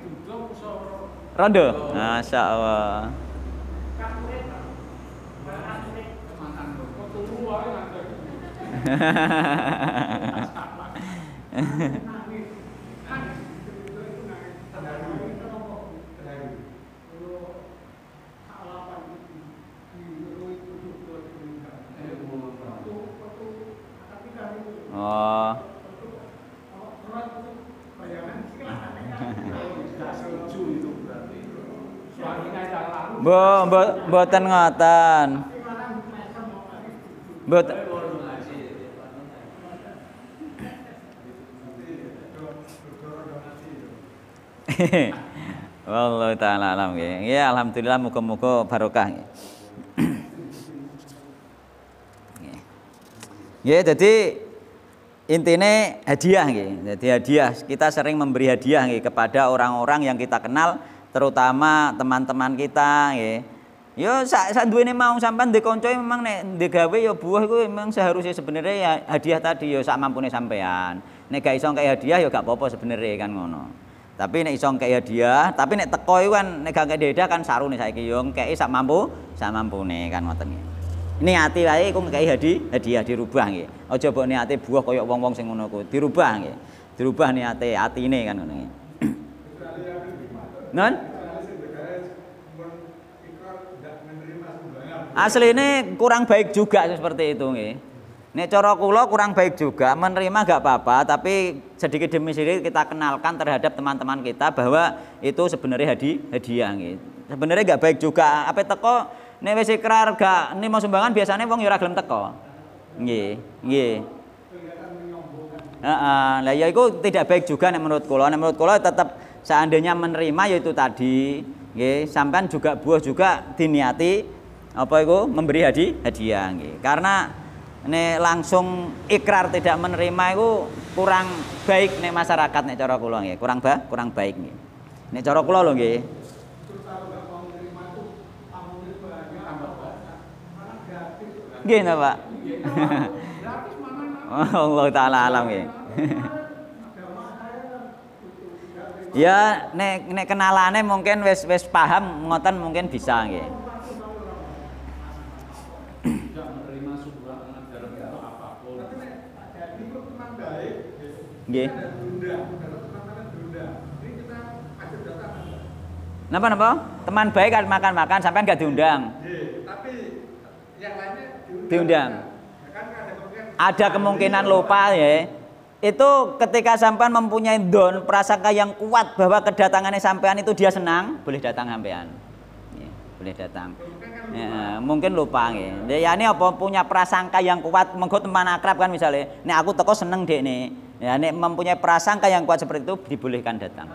Rondo. Masya Allah. Hahaha. Boten ngoten. Boten Wallahu taala alam ya. Ya alhamdulillah muka-muka barokah. Ya, jadi intinya hadiah ya. Jadi hadiah, kita sering memberi hadiah ya, kepada orang-orang yang kita kenal, terutama teman-teman kita ya. Ya sak sak duwene mau sampean ndek kanca memang nek ndek gawe ya buah iku memang seharusnya sebenarnya ya hadiah tadi ya sak mampune sampean. Nek gak iso kayak hadiah ya gak apa-apa sebenarnya kan ngono. Tapi nek iso kayak hadiah, tapi nek teko iku kan nek gak kayak hadiah kan sarune saiki yo kayak sak mampu, sak mampune kan ngoten Ini hati wae iku kayak hadiah, hadiah dirubah nggih. Aja mbok niate buah koyo wong-wong sing ngono ku, dirubah nggih. Dirubah niate atine kan ngono nggih. Non? Asli ini kurang baik juga seperti itu nih. Ini coro kulo kurang baik juga, menerima gak apa-apa, tapi sedikit demi sedikit kita kenalkan terhadap teman-teman kita bahwa itu sebenarnya hadi hadiah nih. Sebenarnya gak baik juga. Apa teko ini wc kerar gak mau sumbangan biasanya wong yura ya gelem teko. Nggih, nggih. Heeh, lah ya itu tidak baik juga nek menurut kula. Nek menurut kula tetap seandainya menerima yaitu tadi, nggih, sampean juga buah juga diniati apa itu memberi hadiah, hadiah gitu. Karena ini langsung ikrar tidak menerima itu kurang baik nih masyarakat nih cara kula nggih, kurang ba, kurang baik gitu. Nek cara kula loh gitu. Gini napa Pak? Allah taala alam nggih. ya nek nek kenalane mungkin wis wis paham ngoten mungkin bisa nggih. Nggih. Napa napa? Teman baik kan makan-makan sampai nggak diundang. tapi yang lainnya diundang. Ada kemungkinan lupa ya. Itu ketika sampean mempunyai don prasangka yang kuat bahwa kedatangannya sampean itu dia senang, boleh datang sampean. Iya, boleh datang. Ya, mungkin lupa nggih. Ya. ya ini apa punya prasangka yang kuat mengko teman akrab kan misalnya. Nek aku teko seneng deh nih Ya, ini mempunyai prasangka yang kuat seperti itu dibolehkan datang.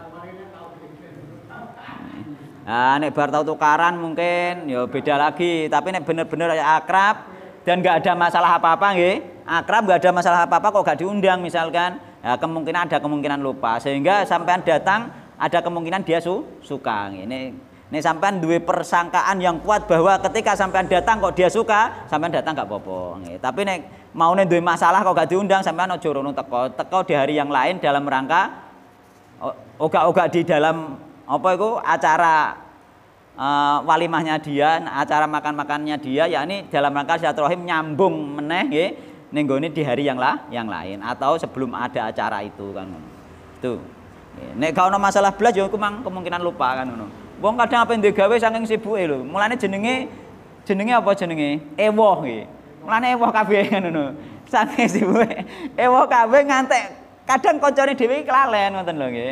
Nah, nek baru tahu tukaran mungkin ya beda lagi, tapi nek bener-bener ya akrab dan nggak ada masalah apa-apa nggih, akrab nggak ada masalah apa-apa kok nggak diundang misalkan, ya kemungkinan ada kemungkinan lupa sehingga sampean datang ada kemungkinan dia su suka ini ini sampean duwe persangkaan yang kuat bahwa ketika sampean datang kok dia suka, sampean datang gak apa-apa. Nih, tapi nek mau nih duwe masalah kok gak diundang, sampean ojo rono teko. Teko di hari yang lain dalam rangka ogak-ogak di dalam apa itu acara uh, walimahnya dia, acara makan-makannya dia, Ya ini dalam rangka silaturahim nyambung meneh nggih ning di hari yang lah yang lain atau sebelum ada acara itu kan. tuh Nek gak ono masalah belas ya mang kemungkinan lupa kan ngono. Wong kadang apa yang digawe saking ya lho. Mulane jenenge jenenge apa jenenge? Ewoh nggih. Mulane ewoh kabeh ngono. Saking sibuk, ewoh kabeh ngantek kadang koncone dhewe kelalen ngoten lho nggih.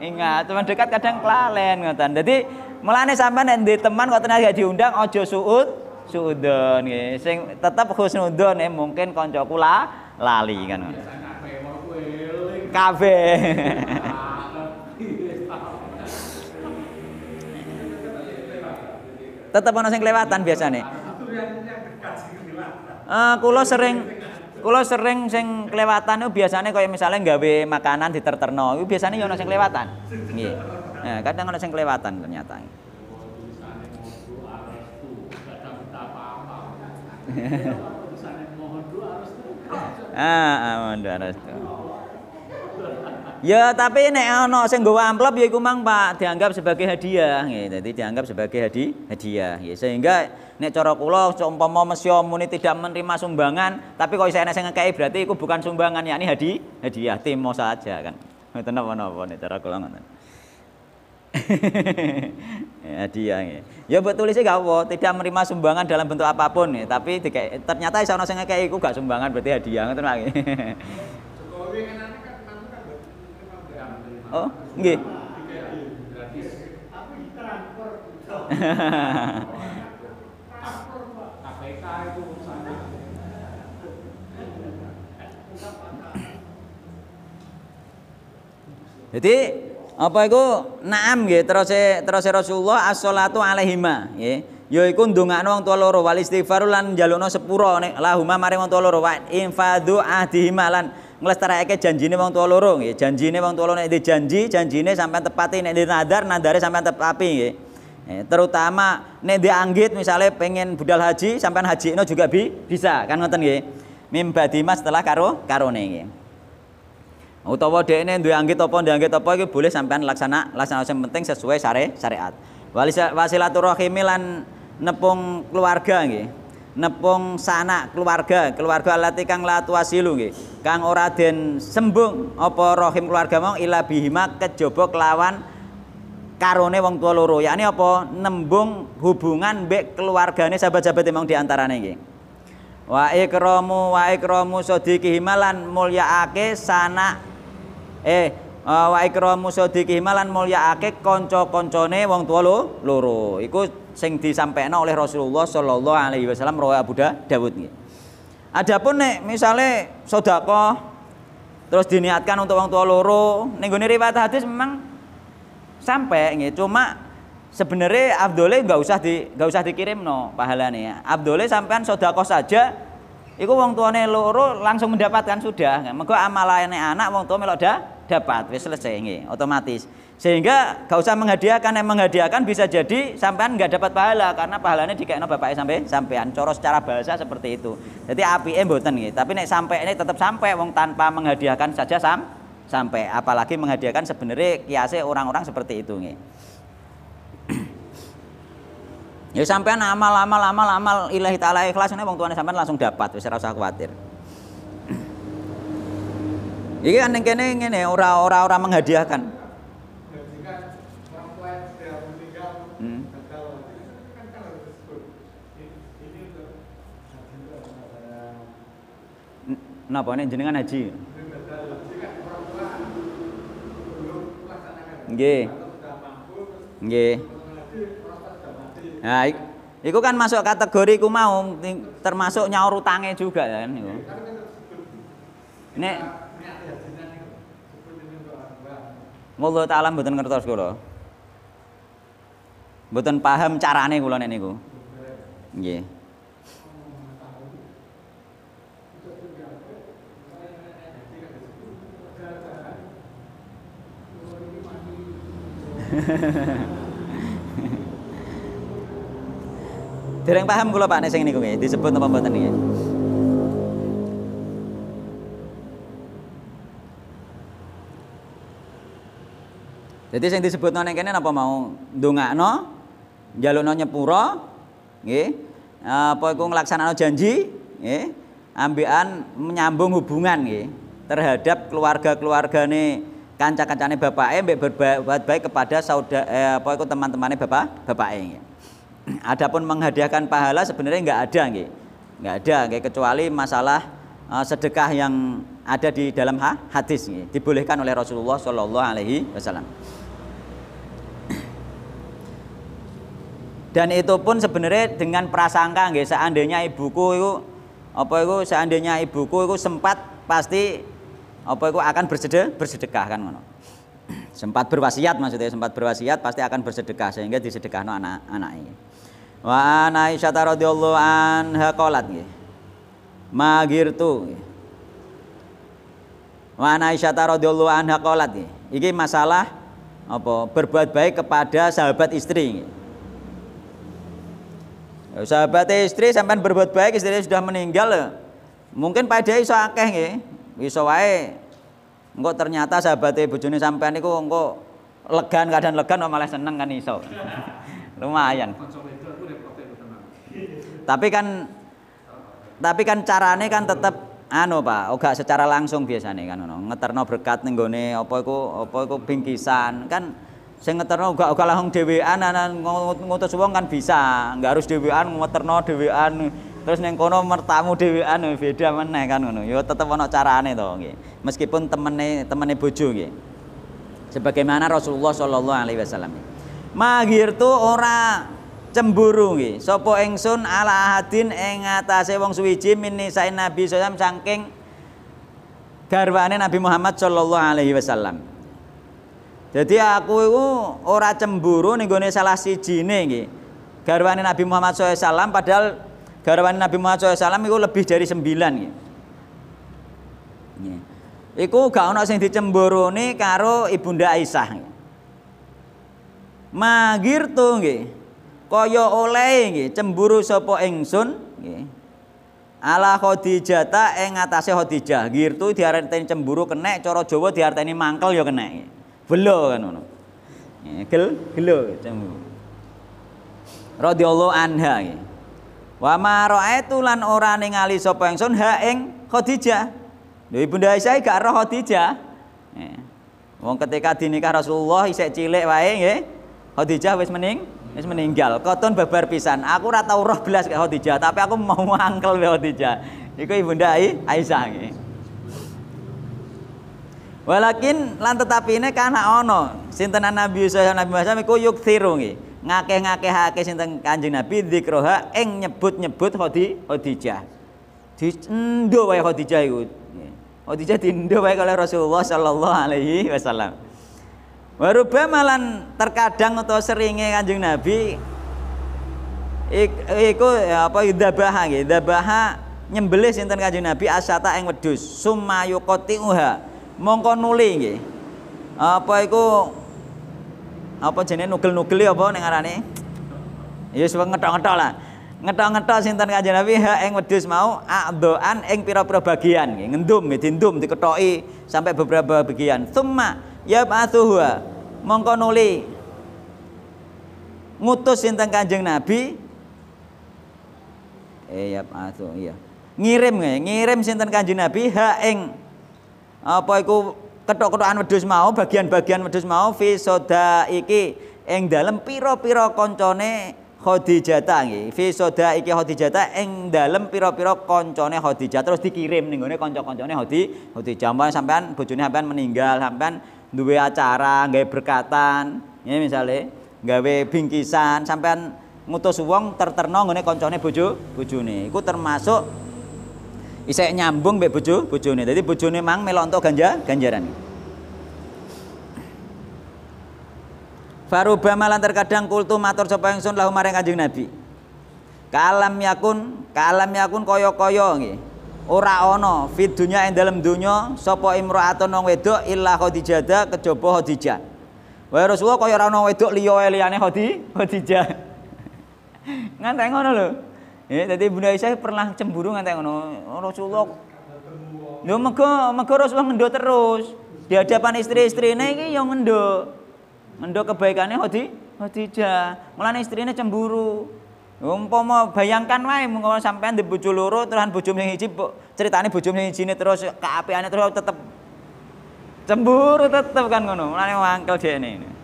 Ingat, teman dekat kadang kelalen ngoten. Dadi mulane sampean nek ndek teman kok tenaga diundang aja suud suudon nggih. Sing tetep husnudon ya mungkin kancaku lah lali kan. Kabeh. tetap ana sing kelewatan biasanya Uh, eh, kulo sering kulo sering sing kelewatan itu biasanya kayak misalnya nggawe makanan diterterno itu biasanya ya ono sing kelewatan. Iya, kadang ono sing kelewatan ternyata. ah, ah, mohon doa restu. Ya tapi nek ono sing nggawa amplop ya iku mang Pak dianggap sebagai hadiah nggih. Dadi dianggap sebagai hadi hadiah Ya Sehingga nek cara kula umpama mesya muni tidak menerima sumbangan tapi kok saya enek sing ngekeki berarti iku bukan sumbangan yakni hadi hadiah timo saja kan. Ngoten napa-napa nek cara kula ngoten. Ya, hadiah nggih. Ya mbok tulise gak apa, tidak menerima sumbangan dalam bentuk apapun ya. tapi ternyata iso ono sing ngekeki iku gak sumbangan berarti hadiah ngoten Jokowi kan Oh, nggih. Jadi apa itu naam gitu terus terus Rasulullah asolatu shalatu alaihima nggih ya iku ndongakno wong tuwa loro wal istighfar lan sepuro lahuma maring wong tuwa loro wa infadu ahdihima lan nglestarekake janjine wong tua loro nggih. Janjine wong tuwa nek di janji, janjine sampean tepati nek di nadar, nadare sampean tepapi nggih. Eh, terutama nek di anggit misalnya pengen budal haji sampean itu juga bi, bisa kan ngoten nggih. dimas setelah karo karone nggih. Utawa dekne duwe anggit apa anggit, apa iki boleh sampean laksana laksana sing penting sesuai syare syariat. Wasilaturahim lan nepung keluarga nggih nepung sanak keluarga keluarga alati kang la tuasilu nggih kang ora den sembung apa rahim keluarga mong ila bihima kejaba kelawan karone wong tua loro yakni apa nembung hubungan mbek keluargane sahabat-sahabat emang diantarane nggih wa ikramu wa ikramu sadiqihima lan mulyaake sanak eh Eh, wa ikramu sadiqihim lan mulyaake kanca-kancane wong tua lo loro. Iku sing disampaikan oleh Rasulullah sallallahu alaihi wasallam riwayat Abu Dawud nggih. Adapun nek misale sedekah terus diniatkan untuk wong tua loro, ning gone riwayat hadis memang sampai nggih. Cuma sebenarnya Abdole nggak usah di nggak usah dikirim no pahalane ya. Abdole sampean sodako saja itu wong tuane loro langsung mendapatkan sudah. Mergo amalannya anak wong tua melok dah dapat wis selesai ini, otomatis sehingga gak usah menghadiahkan yang menghadiahkan bisa jadi sampean nggak dapat pahala karena pahalanya dikaitno bapaknya sampai sampean coro secara bahasa seperti itu jadi api mboten nih tapi nek sampai ini tetap sampai wong tanpa menghadiahkan saja sam sampai apalagi menghadiahkan sebenarnya kiase orang-orang seperti itu nih Ya sampean amal amal amal amal ilahi taala ikhlas ini wong tuane sampean langsung dapat wis ora usah khawatir. Iki kan ning kene ngene ora ora ora menghadiahkan. Hmm. Napa nih jenengan haji? Nggih. Nggih. Nah, iku kan masuk kategori ku mau termasuk nyaur utange juga ya kan Ini Mula ta'ala mboten ngertos kula. Mboten paham carane kula nek niku. Nggih. Dereng paham kula Pak nek sing niku nggih disebut apa mboten nggih? Jadi yang disebut ning kene apa mau dunga no, njalukno pura, nggih. Apa aku melaksanakan janji, ambian menyambung hubungan gih terhadap keluarga keluarga nih kancak kancane bapak, mbek berbuat baik kepada saudara eh, apa aku teman temannya bapak bapaknya. Adapun menghadiahkan pahala sebenarnya nggak ada nggih. Nggak ada nggih kecuali masalah eh, sedekah yang ada di dalam hadis nggih, dibolehkan oleh Rasulullah Shallallahu alaihi wasallam. dan itu pun sebenarnya dengan prasangka nggih seandainya ibuku itu apa itu seandainya ibuku itu sempat pasti apa itu akan bersedekah bersedekah kan ngono sempat berwasiat maksudnya sempat berwasiat pasti akan bersedekah sehingga no anak-anak ini wa an Aisyah radhiyallahu anha qalat nggih magirtu wa an Aisyah radhiyallahu anha qalat iki masalah apa berbuat baik kepada sahabat istri nggih sahabat istri sampai berbuat baik istri sudah meninggal mungkin pada iso akeh nggih iso wae engko ternyata sahabat bojone sampean niku engko legan kadang legan malah seneng kan iso lumayan tapi kan tapi kan carane kan tetap anu Pak, oga oh, secara langsung biasanya kan ngono. Ngeterno berkat ning opoiku apa apa iku bingkisan kan sing ngeterno uga uga langsung dhewean anan ngutus wong kan bisa nggak harus dhewean ngeterno dhewean terus neng kono mertamu dhewean beda meneh kan ngono ya tetep ana carane to nggih meskipun temene temene bojo nggih sebagaimana Rasulullah sallallahu alaihi wasallam mahir tu ora cemburu nggih sapa ingsun ala ahadin ing atase wong suwiji min nabi sallallahu saking garwane Nabi Muhammad sallallahu alaihi wasallam jadi aku itu ora cemburu nih gue salah si nih gitu. Nabi Muhammad SAW padahal garwani Nabi Muhammad SAW itu lebih dari sembilan gitu. Iku gak ono sing nih karo Ibunda Aisyah. Magir tuh nggih. Koyo oleh nggih cemburu sopo engsun. nggih. Ala Khadijah ta ing atase Khadijah. Girtu diarani cemburu kenek cara Jawa diarani mangkel ya kena Nge. Belo kan ngono. Ya, gel gelo jamu. Radhiyallahu anha. Ya. Wa ma ra'aitu lan ora ningali sapa ingsun ha ing Khadijah. Lho Ibunda Aisyah gak roh Khadijah. Ya. Wong ketika dinikah Rasulullah isek cilik wae nggih. Khadijah wis mening wis meninggal. Koton babar pisan. Aku ora tau roh belas karo Khadijah, tapi aku mau angkel karo Khadijah. Iku Ibunda Aisyah nggih. Walakin lan tetapi ini karena ono sinten Nabi Yusuf Nabi Musa iku yukthiru nggih. Ngakeh-ngakehake sinten Kanjeng Nabi dzikroha ing nyebut-nyebut Khadi Khadijah. Dindo wae Khadijah iku. Khadijah dindo wae oleh Rasulullah sallallahu alaihi wasallam. Waruba malan terkadang atau seringnya Kanjeng Nabi ik, iku ya, apa dabaha nggih, dabaha nyembelih sinten Kanjeng Nabi asata ing wedhus sumayuqati uha mongko nuli nggih. Apa iku apa jenenge nugel-nugeli apa ning arane? Ya wis ngetok-ngetok lah. Ngetok-ngetok sinten Kanjeng Nabi ha ing wedhus mau akdoan ing pira-pira bagian nggih, ngendum nggih dindum diketoki sampai beberapa bagian. Tsumma yab'atsuha. Mongko nuli ngutus sinten Kanjeng Nabi eh yab'atsu iya. Ngirim ngirim sinten Kanjeng Nabi ha ing apa iku ketok-ketokan wedhus mau bagian-bagian wedhus mau fi soda iki ing dalem pira-pira koncone Khadijah nggih fi soda iki Khadijah ing dalem pira-pira koncone Khadijah terus dikirim ning gone kanca-kancane hodi jamban sampean bojone sampean meninggal sampean duwe acara nggawe berkatan ya misalnya nggawe bingkisan sampean ngutus wong terterno ngene koncone bojo bojone iku termasuk isek nyambung mbek bojo bojone dadi bojone mang melok ganja ganjaran Faruba malan terkadang kultu matur sapa ingsun lahum maring Kanjeng Nabi. Kalam yakun, kalam yakun kaya-kaya nggih. Ora ana fit dunya ing dalem dunya sapa imra'atun nang wedok illa Khadijah kejaba Khadijah. Wae Rasulullah kaya ora ana wedok liya liyane Khadijah. Ngantek ngono lho. Ya, jadi Bunda Aisyah pernah cemburu ngantek ngono. Oh, Rasulullah Lho mego mego Rasulullah ngendo terus. Di hadapan istri-istrine iki ya ngendo. Ngendo kebaikane Hadi Khadijah. Mulane istrine cemburu. Umpama bayangkan wae mengko sampean di bojo loro terus bojo sing hiji ceritane bojo sing hijine terus keapeane terus tetep cemburu tetep kan ngono. Mulane wangkel dhekne.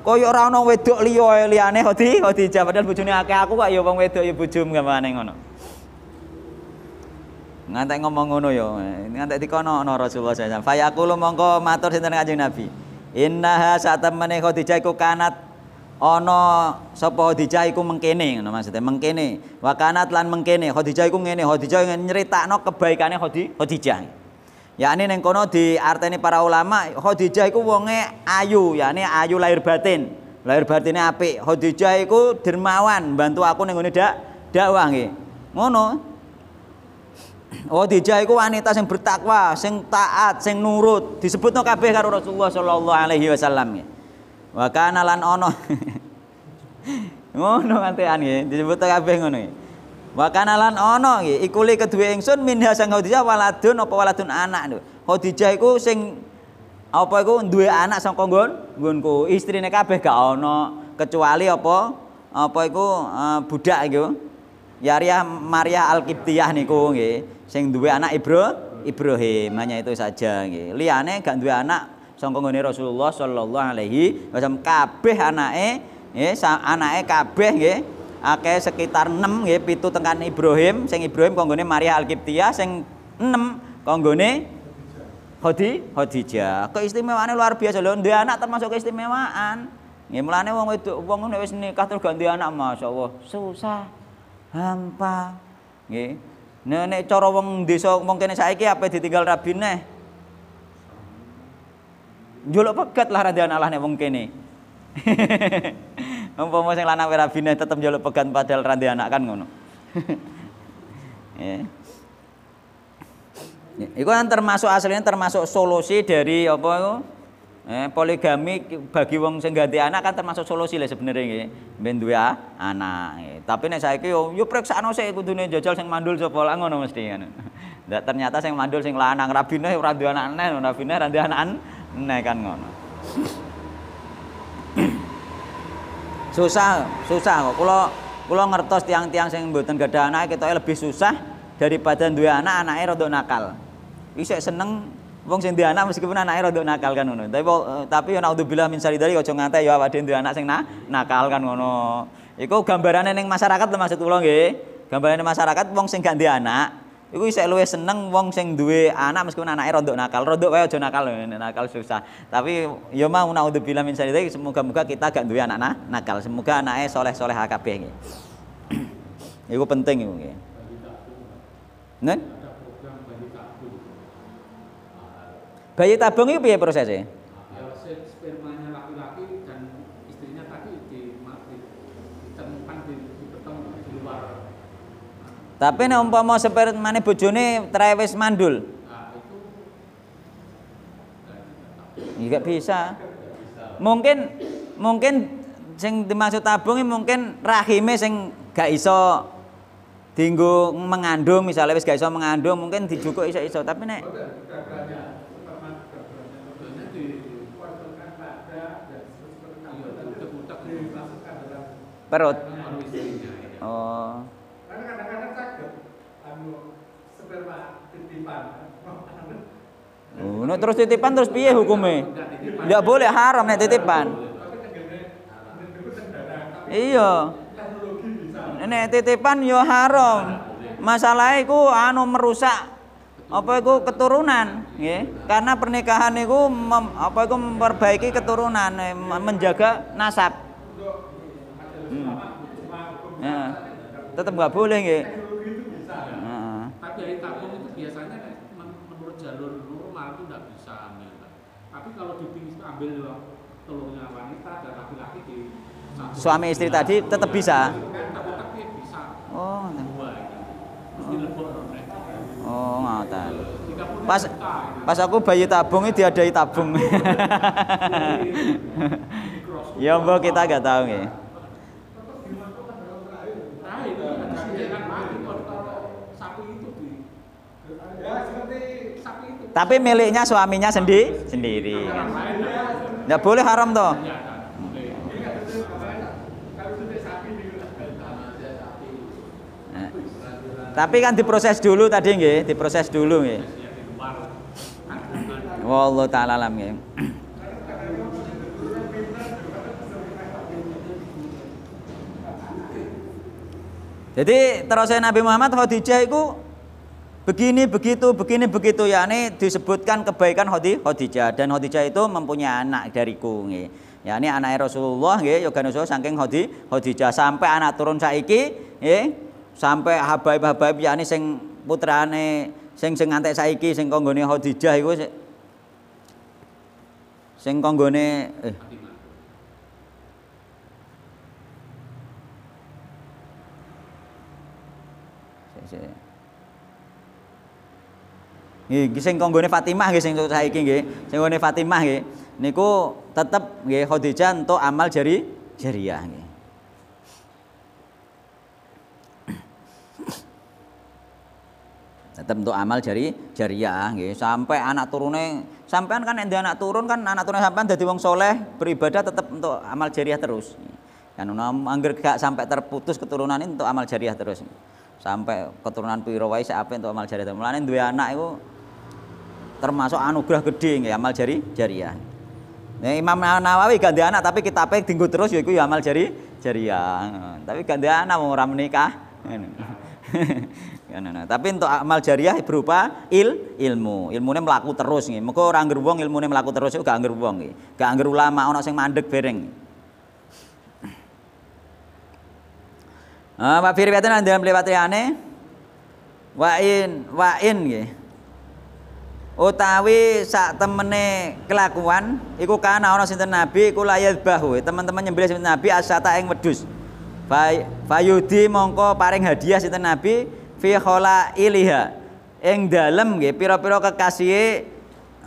Kaya ora ana wedok liya liyane hodi Khadijah padahal bojone akeh aku kok ya wong wedok ya bojom gamane ngono. Ngantek ngomong ngono ya, ngantek dikono ana Rasulullah SAW. Fayaqulu mongko matur sinten Kanjeng Nabi. Innaha satamene Khadijah iku kanat ana sapa Khadijah iku mengkene ngono maksudnya mengkene. Wa kanat lan mengkene Khadijah iku ngene, Khadijah nyeritakno kebaikane Khadijah yakni ning kono diarteni para ulama Khadijah iku wonge ayu yakni ayu lahir batin lahir batinnya apik Khadijah iku dermawan bantu aku ning ngene dak dakwah nggih ngono Khadijah iku wanita sing bertakwa, sing taat, sing nurut, disebutno kabeh karo Rasulullah sallallahu alaihi wasallam nggih. Wa kana lan ono ngono ngantean nggih, disebut kabeh ngono nggih. Wa kana lan ana nggih ikuli kedue ingsun minha sang Khadijah waladun apa waladun anak lho. Khadijah iku sing apa iku duwe anak saka nggon nggonku. Istrine kabeh gak ana kecuali apa apa iku uh, budak iku. Yariah Maria Al-Qibtiyah niku nggih sing duwe anak Ibro Ibrahim hanya itu saja nggih. Liyane gak duwe anak saka nggone Rasulullah sallallahu alaihi wasallam kabeh anake nggih anake kabeh nggih akeh sekitar 6 nggih pitu tengkan Ibrahim sing Ibrahim kanggone Maria Alkitia sing 6 Hodi Hodi Khadijah keistimewaannya luar biasa loh, ndek anak termasuk keistimewaan nggih mulane wong itu wong nek wis nikah terus ganti anak masyaallah susah hampa nggih nenek nek cara wong desa wong kene saiki ape ditinggal rabi neh njuluk pegat lah radian anak lah nek wong kene umpama sing lanang ora bine tetep njaluk pegan padahal randi anak kan ngono ya Iku kan termasuk aslinya termasuk solusi dari apa itu? Eh, poligami bagi wong sing ganti anak kan termasuk solusi lah sebenarnya nggih. Ben duwe anak. Nge. Tapi nek saiki yo yo priksakno sik kudune jajal sing mandul sapa lah ngono mesti Ndak ternyata sing mandul sing lanang rabine ora duwe anak neh, rabine ra duwe anak kan ngono susah susah kok kalau kalau ngertos tiang-tiang sing mboten gadah anak kita lebih susah daripada duwe anak air rada nakal bisa seneng wong sing duwe anak meskipun air rada nakal kan ngono tapi eh, tapi ya naudzubillah min dari kau ngantek ya awake duwe anak sing na, nakal kan ngono itu gambaran ning masyarakat maksud kula nggih gambaran masyarakat wong sing gak anak Iku isek luwih seneng wong sing duwe anak meskipun anake rondo nakal. rondo wae aja nakal, nakal susah. Tapi ya mau naudzubillah saya dzalik, semoga-moga kita gak duwe anak nah, nakal. Semoga anake soleh-soleh kabeh nggih. Iku penting iku Nen? Bayi tabung itu ya prosesnya? Tapi nek umpama seperti mana bojone trewes mandul. Enggak bisa. Mungkin mungkin sing dimaksud tabung mungkin rahime sing gak iso tinggu mengandung misalnya wis gak iso mengandung mungkin dijukuk iso-iso tapi nek perut ya. oh Oh, terus titipan terus piye hukumnya? Tidak boleh haram nih titipan. Iya. ini titipan yo ya haram. Masalahnya iku anu merusak apa itu keturunan ya karena pernikahan itu mem, apa itu memperbaiki keturunan eh, menjaga nasab hmm. ya. tetap nggak boleh ya ambil telurnya wanita dan laki-laki di suami istri nah, tadi tetap iya, bisa. Kan kan bisa. Oh, Dua, oh. Oh, Pas pas aku bayi tabung ini diadai tabung. Iya, iya. ya mbok kita gak tahu nggih. Tapi miliknya suaminya sendi sendiri. ya boleh haram toh. Nah. Tapi kan diproses dulu tadi nggih, diproses dulu nggih. Wallahu taala alam nggih. Jadi terusnya Nabi Muhammad Khadijah itu begini begitu begini begitu yakni disebutkan kebaikan Khadijah dan Khadijah itu mempunyai anak dari kungi Ya ini anak Rasulullah nggih yoga nusul saking Khadi Khadijah sampai anak turun saiki nggih sampai habaib-habaib yakni sing putrane sing sing antek saiki sing konggone Khadijah itu sing konggone eh Nggih, sing kanggone Fatimah nggih sing saiki nggih. Sing kanggone Fatimah nggih niku tetep nggih Khadijah untuk amal jari jariah nggih. tetap untuk amal jari jariah nggih sampai anak turune sampean kan ende anak turun kan anak turun sampean jadi wong soleh beribadah tetap untuk amal jariah terus kan angger gak sampai terputus keturunan ini untuk amal jariah terus sampai keturunan piro wae untuk amal jariah terus mulane duwe anak itu termasuk anugerah gede nggih amal jari jariah. Nah, Imam Nawawi ganti anak tapi kita pek tinggu terus yaiku ya amal jari jariah. Tapi ganti anak mau orang menikah. Nah. Tapi untuk amal jariah berupa il ilmu. Ilmunya melaku terus nih. Mereka orang gerbong wong ilmunya melaku terus gak angger wong nih. Gak angger ulama orang sing mandek bereng. Ah, Pak Firwati nanti melewati aneh. Wain wain nih utawi sak temene kelakuan iku kana ana sinten nabi iku layat bahu teman-teman nyembelih sinten nabi asyata ing wedhus fayudi mongko paring hadiah sinten nabi fi khola iliha ing dalem nggih pira-pira kekasih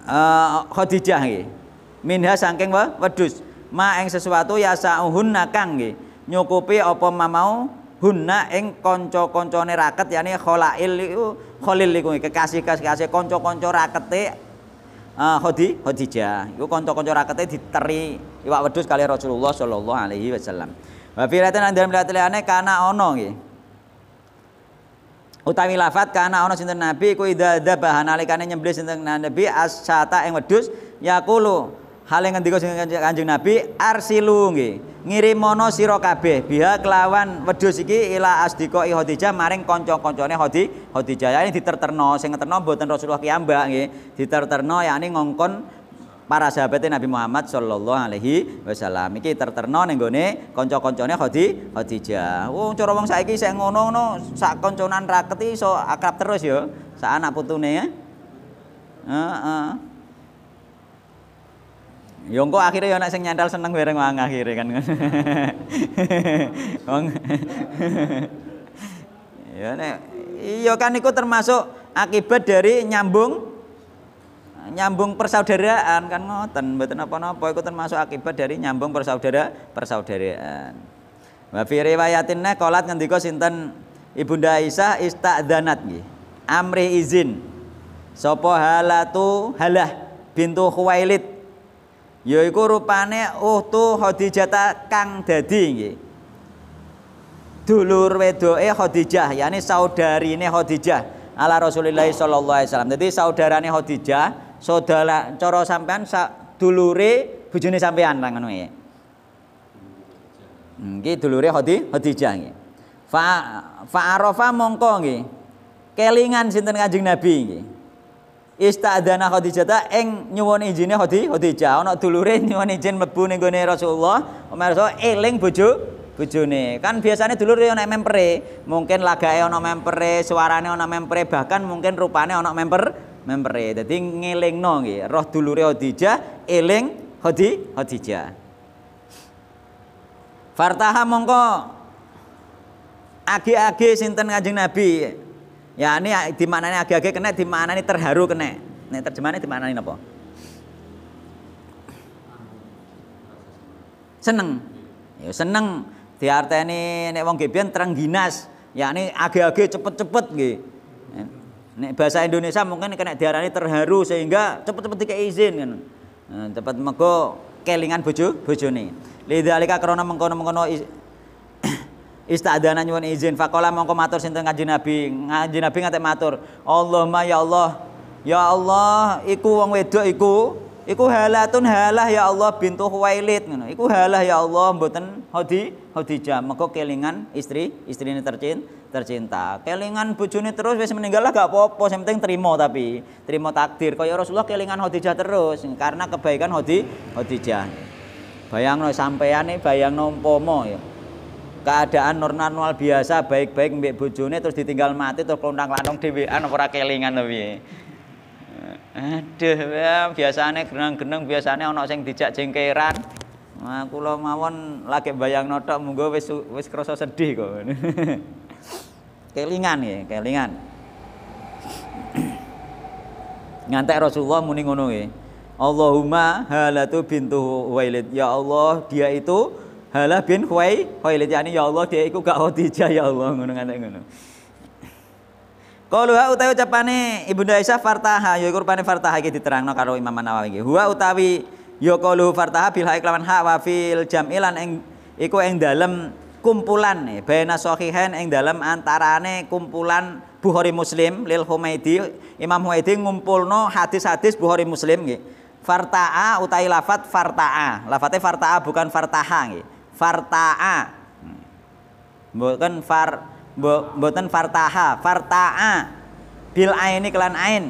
uh, Khadijah nggih minha saking wedhus ma ing sesuatu ya yasauhunna kang nggih nyukupi apa mamau hunna ing kanca-kancane raket ya kholail iku Khalil iku kekasih kekasih kanca-kanca rakete uh, Khadi hodijah, Iku kanca-kanca rakete diteri iwak wedhus kali Rasulullah sallallahu alaihi wasallam. Wa fi ratan andam liane kana ono nggih. Utawi lafat kana ono sinten Nabi iku idza dzabaha nalikane nyembelih sinten Nabi Syata ing wedhus yaqulu hal yang ngendika Kanjeng Nabi arsilu nggih ngirimono sira kabeh biha kelawan wedhus iki ila asdika Khadijah maring kanca-kancane Khadi Khadijah ini diterterno sing ngeterno mboten Rasulullah piyambak nggih diterterno yakni ngongkon para sahabatnya Nabi Muhammad Shallallahu Alaihi Wasallam iki terterno ning gone kanca-kancane Khadi Khadijah. Wong cara wong saiki sik ngono-ngono sak kancanan raket iso akrab terus ya, sak anak putune ya. Heeh. Uh -uh. Ya kok akhirnya ya nak sing nyantol seneng bareng wong akhirnya kan. Wong Ya nek iya kan iku termasuk akibat dari nyambung nyambung persaudaraan kan ngoten mboten apa-apa iku termasuk akibat dari nyambung persaudara persaudaraan. Wa fi riwayatin qalat ngendika sinten Ibunda Aisyah istadzanat nggih. Amri izin. Sopo halatu halah bintu Khuwailid yaiku rupane oh tu Khadijah kang dadi nggih. Dulur wedoke Khadijah, yakni saudarine Khadijah ala Rasulullah sallallahu alaihi wasallam. Dadi saudarane Khadijah, saudara cara sampean sa, dulure bojone sampean ra ngono ya. Nggih dulure Khadi Khadijah nggih. Fa fa'arafa mongko nggih. Kelingan sinten Kanjeng Nabi nggih istadzana Khadijah ing nyuwun izine Khadi Khadijah ana dulure nyuwun izin mlebu ning gone Rasulullah pemirsa eling bojo bojone kan biasanya dulur yo nek mempere mungkin lagake ana mempere suarane ana mempere bahkan mungkin rupane ana memper mempere dadi ngelingno nggih roh dulure Khadijah eling Khadi Khadijah Fartaha mongko agi-agi sinten Kanjeng Nabi Ya ini di mana ini agak-agak kena, di mana ini terharu kena. Nih terjemahannya di mana ini apa? Seneng. Ya seneng ini, nih wong terang terengginas, ya ini agak-agak cepet-cepet gih. Nih bahasa Indonesia mungkin kena diarani terharu sehingga cepet-cepet dikei izin kan. Cepet mego kelingan bojo Lidah Lidzalika Corona mengkono-mengkono Istadana nyuwun izin. Fakola mongko matur sinten kanjeng Nabi. Kanjeng Nabi ngatek matur, "Allahumma ya Allah, ya Allah, iku wong wedok iku, iku halatun halah ya Allah bintu Khuwailid ngono. Iku halah ya Allah mboten Hodi Khadijah. Mengko kelingan istri, istrine tercinta, tercinta. Kelingan bojone terus wis meninggal lah gak apa-apa, sing penting trimo tapi trimo takdir. Kaya Rasulullah kelingan Khadijah terus karena kebaikan Hodi Khadijah. Bayangno sampeyan bayangno umpama ya keadaan normal biasa baik-baik mbek bojone terus ditinggal mati terus klontang lanong dhewean apa ora kelingan to piye aduh ya, biasane geneng-geneng biasane ana sing dijak jengkeran nah kula mawon lagi bayang notok monggo wis wis krasa sedih kok kelingan ya kelingan ngantek Rasulullah muni ngono Allahumma halatu bintu Wailid ya Allah dia itu Halah bin Khuwai lihat ini ya Allah dia ikut gak Khadijah ya Allah ngono ngono. ngono. Kalau ha utawi ucapane Ibunda Aisyah fartaha ya ikut rupane fartaha terang no karo Imam Nawawi iki. hua utawi ya kalau fartaha bil haik lawan ha wafil jam'ilan eng iku eng dalam kumpulan nih e, baina sahihan dalam antara antarane kumpulan Bukhari Muslim lil Humaidi Imam Humaidi ngumpulno hadis-hadis Bukhari Muslim nggih. Farta'a utai lafat farta'a. Lafate farta'a bukan fartaha nggih farta'a bukan far bukan fartaha farta'a bil aini kelan ain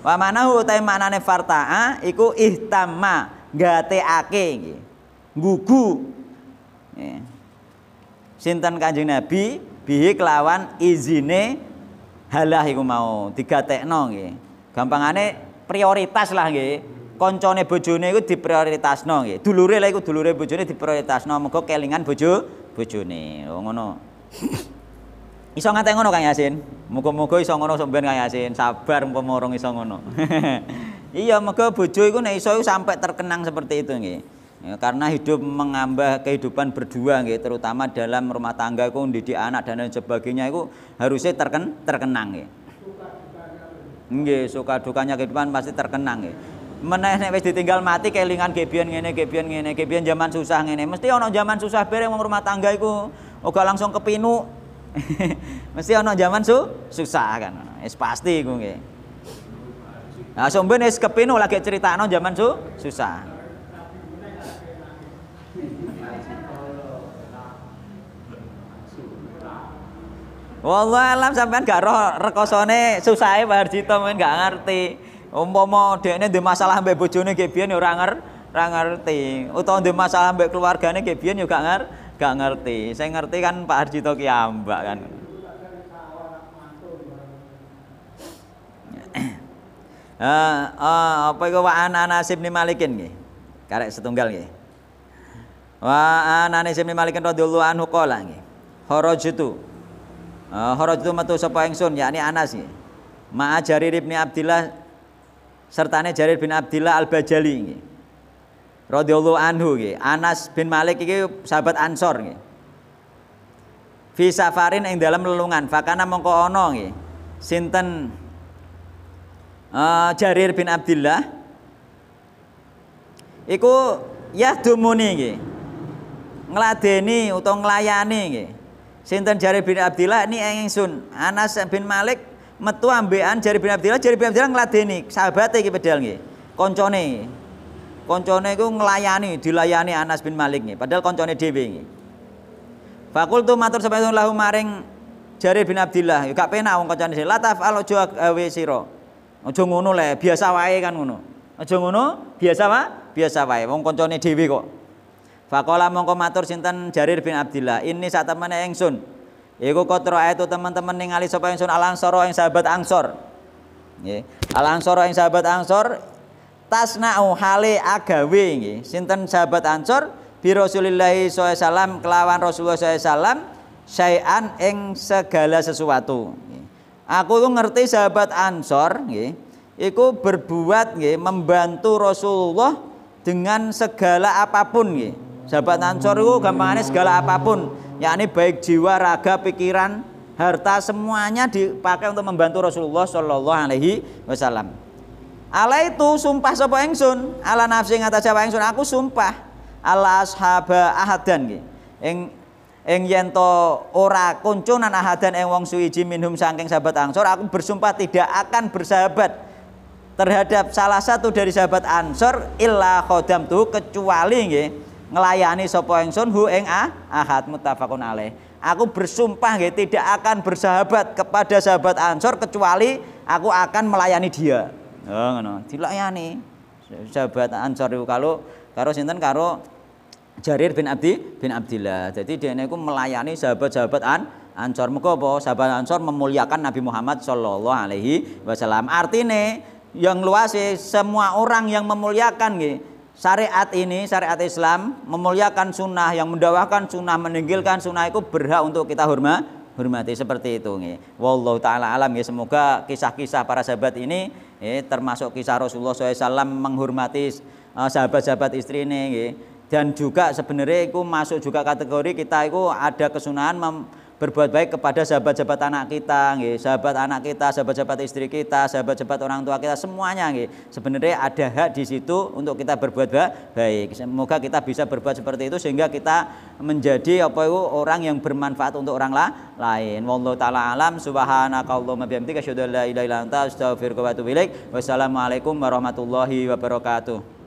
wa manahu utai maknane farta'a iku ihtamma gateake gugu sinten kanjeng nabi bihi kelawan izine halah iku mau digatekno nggih gampangane prioritas lah nggih koncone bojone iku diprioritasno nggih. Dulure lha iku dulure bojone diprioritasno mergo kelingan bojo bojone. Oh ngono. iso ngate ngono Kang Yasin. Muga-muga iso ngono sampeyan Kang Yasin. Sabar umpama orang iso ngono. iya, mergo bojo iku nek iso sampai terkenang seperti itu nggih. Ya, karena hidup mengambah kehidupan berdua gitu, terutama dalam rumah tangga itu didik anak dan lain sebagainya itu harusnya terken terkenang nggih. suka dukanya kehidupan pasti terkenang nggih meneh nek wis ditinggal mati kelingan gebian ngene gebian ngene gebian zaman susah ngene mesti ana zaman susah bareng wong rumah tangga iku uga langsung kepinu mesti ana zaman su susah kan wis pasti gue nah somben wis kepinu lagi cerita critakno zaman su susah Wallah alam sampean gak roh rekosone susahe Pak Harjito men gak ngerti umpama dekne di masalah mbek bojone ki biyen ora nger ora ngerti utawa ndek masalah mbek keluargane ki biyen yo gak nger gak ngerti saya ngerti kan Pak Harjito ki ambak kan Eh, uh, uh, apa iku wa ana Nasib ni Malikin nggih. Karek setunggal nggih. Wa ana Nasib ni Malikin radhiyallahu anhu qala nggih. Kharajtu. Uh, eh, Kharajtu metu sapa ingsun yakni Anas nggih. Ma'ajari Jarir bin Abdillah sertane Jarir bin Abdillah Al-Bajali ini, Radhiyallahu anhu nggih. Anas bin Malik iki sahabat Ansor nggih. Fi safarin ing dalam lelungan fakana mongko ana nggih. Sinten uh, Jarir bin Abdillah iku yahdumuni nggih. Ngladeni utawa nglayani nggih. Sinten Jarir bin Abdillah ini ingsun Anas bin Malik metu ambian Jari bin Abdillah, Jari bin Abdillah ngeladeni sahabatnya iki padahal nggih. Koncone. Koncone iku nglayani, dilayani Anas bin Malik nggih, padahal koncone dhewe nggih. Fakultu matur sapa lahu maring Jari bin Abdillah, ya gak penak wong koncone dhewe. Lataf al ojo gawe e, sira. Aja ngono le, biasa wae kan ngono. Aja ngono, biasa wae, biasa wae wong koncone dhewe kok. Fakola mongko matur sinten Jarir bin Abdillah, ini saat temene ingsun. Iku kotra itu teman-teman ningali sapa ingsun al ansoro yang sahabat angsor. Nggih. Al yang sahabat angsor tasna'u hale agawe nggih. Sinten sahabat angsor bi Rasulillah SAW kelawan Rasulullah SAW syai'an ing segala sesuatu. Aku tuh ngerti sahabat ansor nggih. Iku berbuat nggih membantu Rasulullah dengan segala apapun nggih. Sahabat ansor itu gampangannya segala apapun Ya ini baik jiwa, raga, pikiran, harta semuanya dipakai untuk membantu Rasulullah Shallallahu alaihi wasallam. Allah itu sumpah sopo Engsun. ala nafsi ing atas Engsun. aku sumpah ala ashaba ahadan ki. Eng eng yento ora kuncunan ahadan Eng wong suiji minhum sangking sahabat Ansor aku bersumpah tidak akan bersahabat terhadap salah satu dari sahabat Ansor ilah khodam tuh kecuali ngelayani yang sun hu a ahad mutafakun alaih. Aku bersumpah nggih tidak akan bersahabat kepada sahabat Ansor kecuali aku akan melayani dia. Oh ngono, dilayani. Sahabat Ansor itu kalau karo sinten karo Jarir bin Abdi bin Abdillah. Jadi dia ini melayani sahabat-sahabat An Ansor. Muga apa sahabat Ansor memuliakan Nabi Muhammad sallallahu alaihi wasallam. Artinya yang luas semua orang yang memuliakan nggih syariat ini, syariat Islam memuliakan sunnah, yang mendawahkan sunnah, meninggalkan sunnah itu berhak untuk kita hormat, hormati seperti itu. nih. Wallahu taala alam ya semoga kisah-kisah para sahabat ini ya, termasuk kisah Rasulullah SAW menghormati eh, sahabat-sahabat istri ini. ya. Dan juga sebenarnya itu masuk juga kategori kita itu ada kesunahan mem berbuat baik kepada sahabat-sahabat anak kita, nggih, sahabat anak kita, sahabat-sahabat istri kita, sahabat-sahabat orang tua kita semuanya nggih. Sebenarnya ada hak di situ untuk kita berbuat baik. Semoga kita bisa berbuat seperti itu sehingga kita menjadi apa itu orang yang bermanfaat untuk orang lah, lain. Wallahu taala alam subhanakallahumma bihamdika asyhadu an la ilaha illa anta astaghfiruka Wassalamualaikum warahmatullahi wabarakatuh.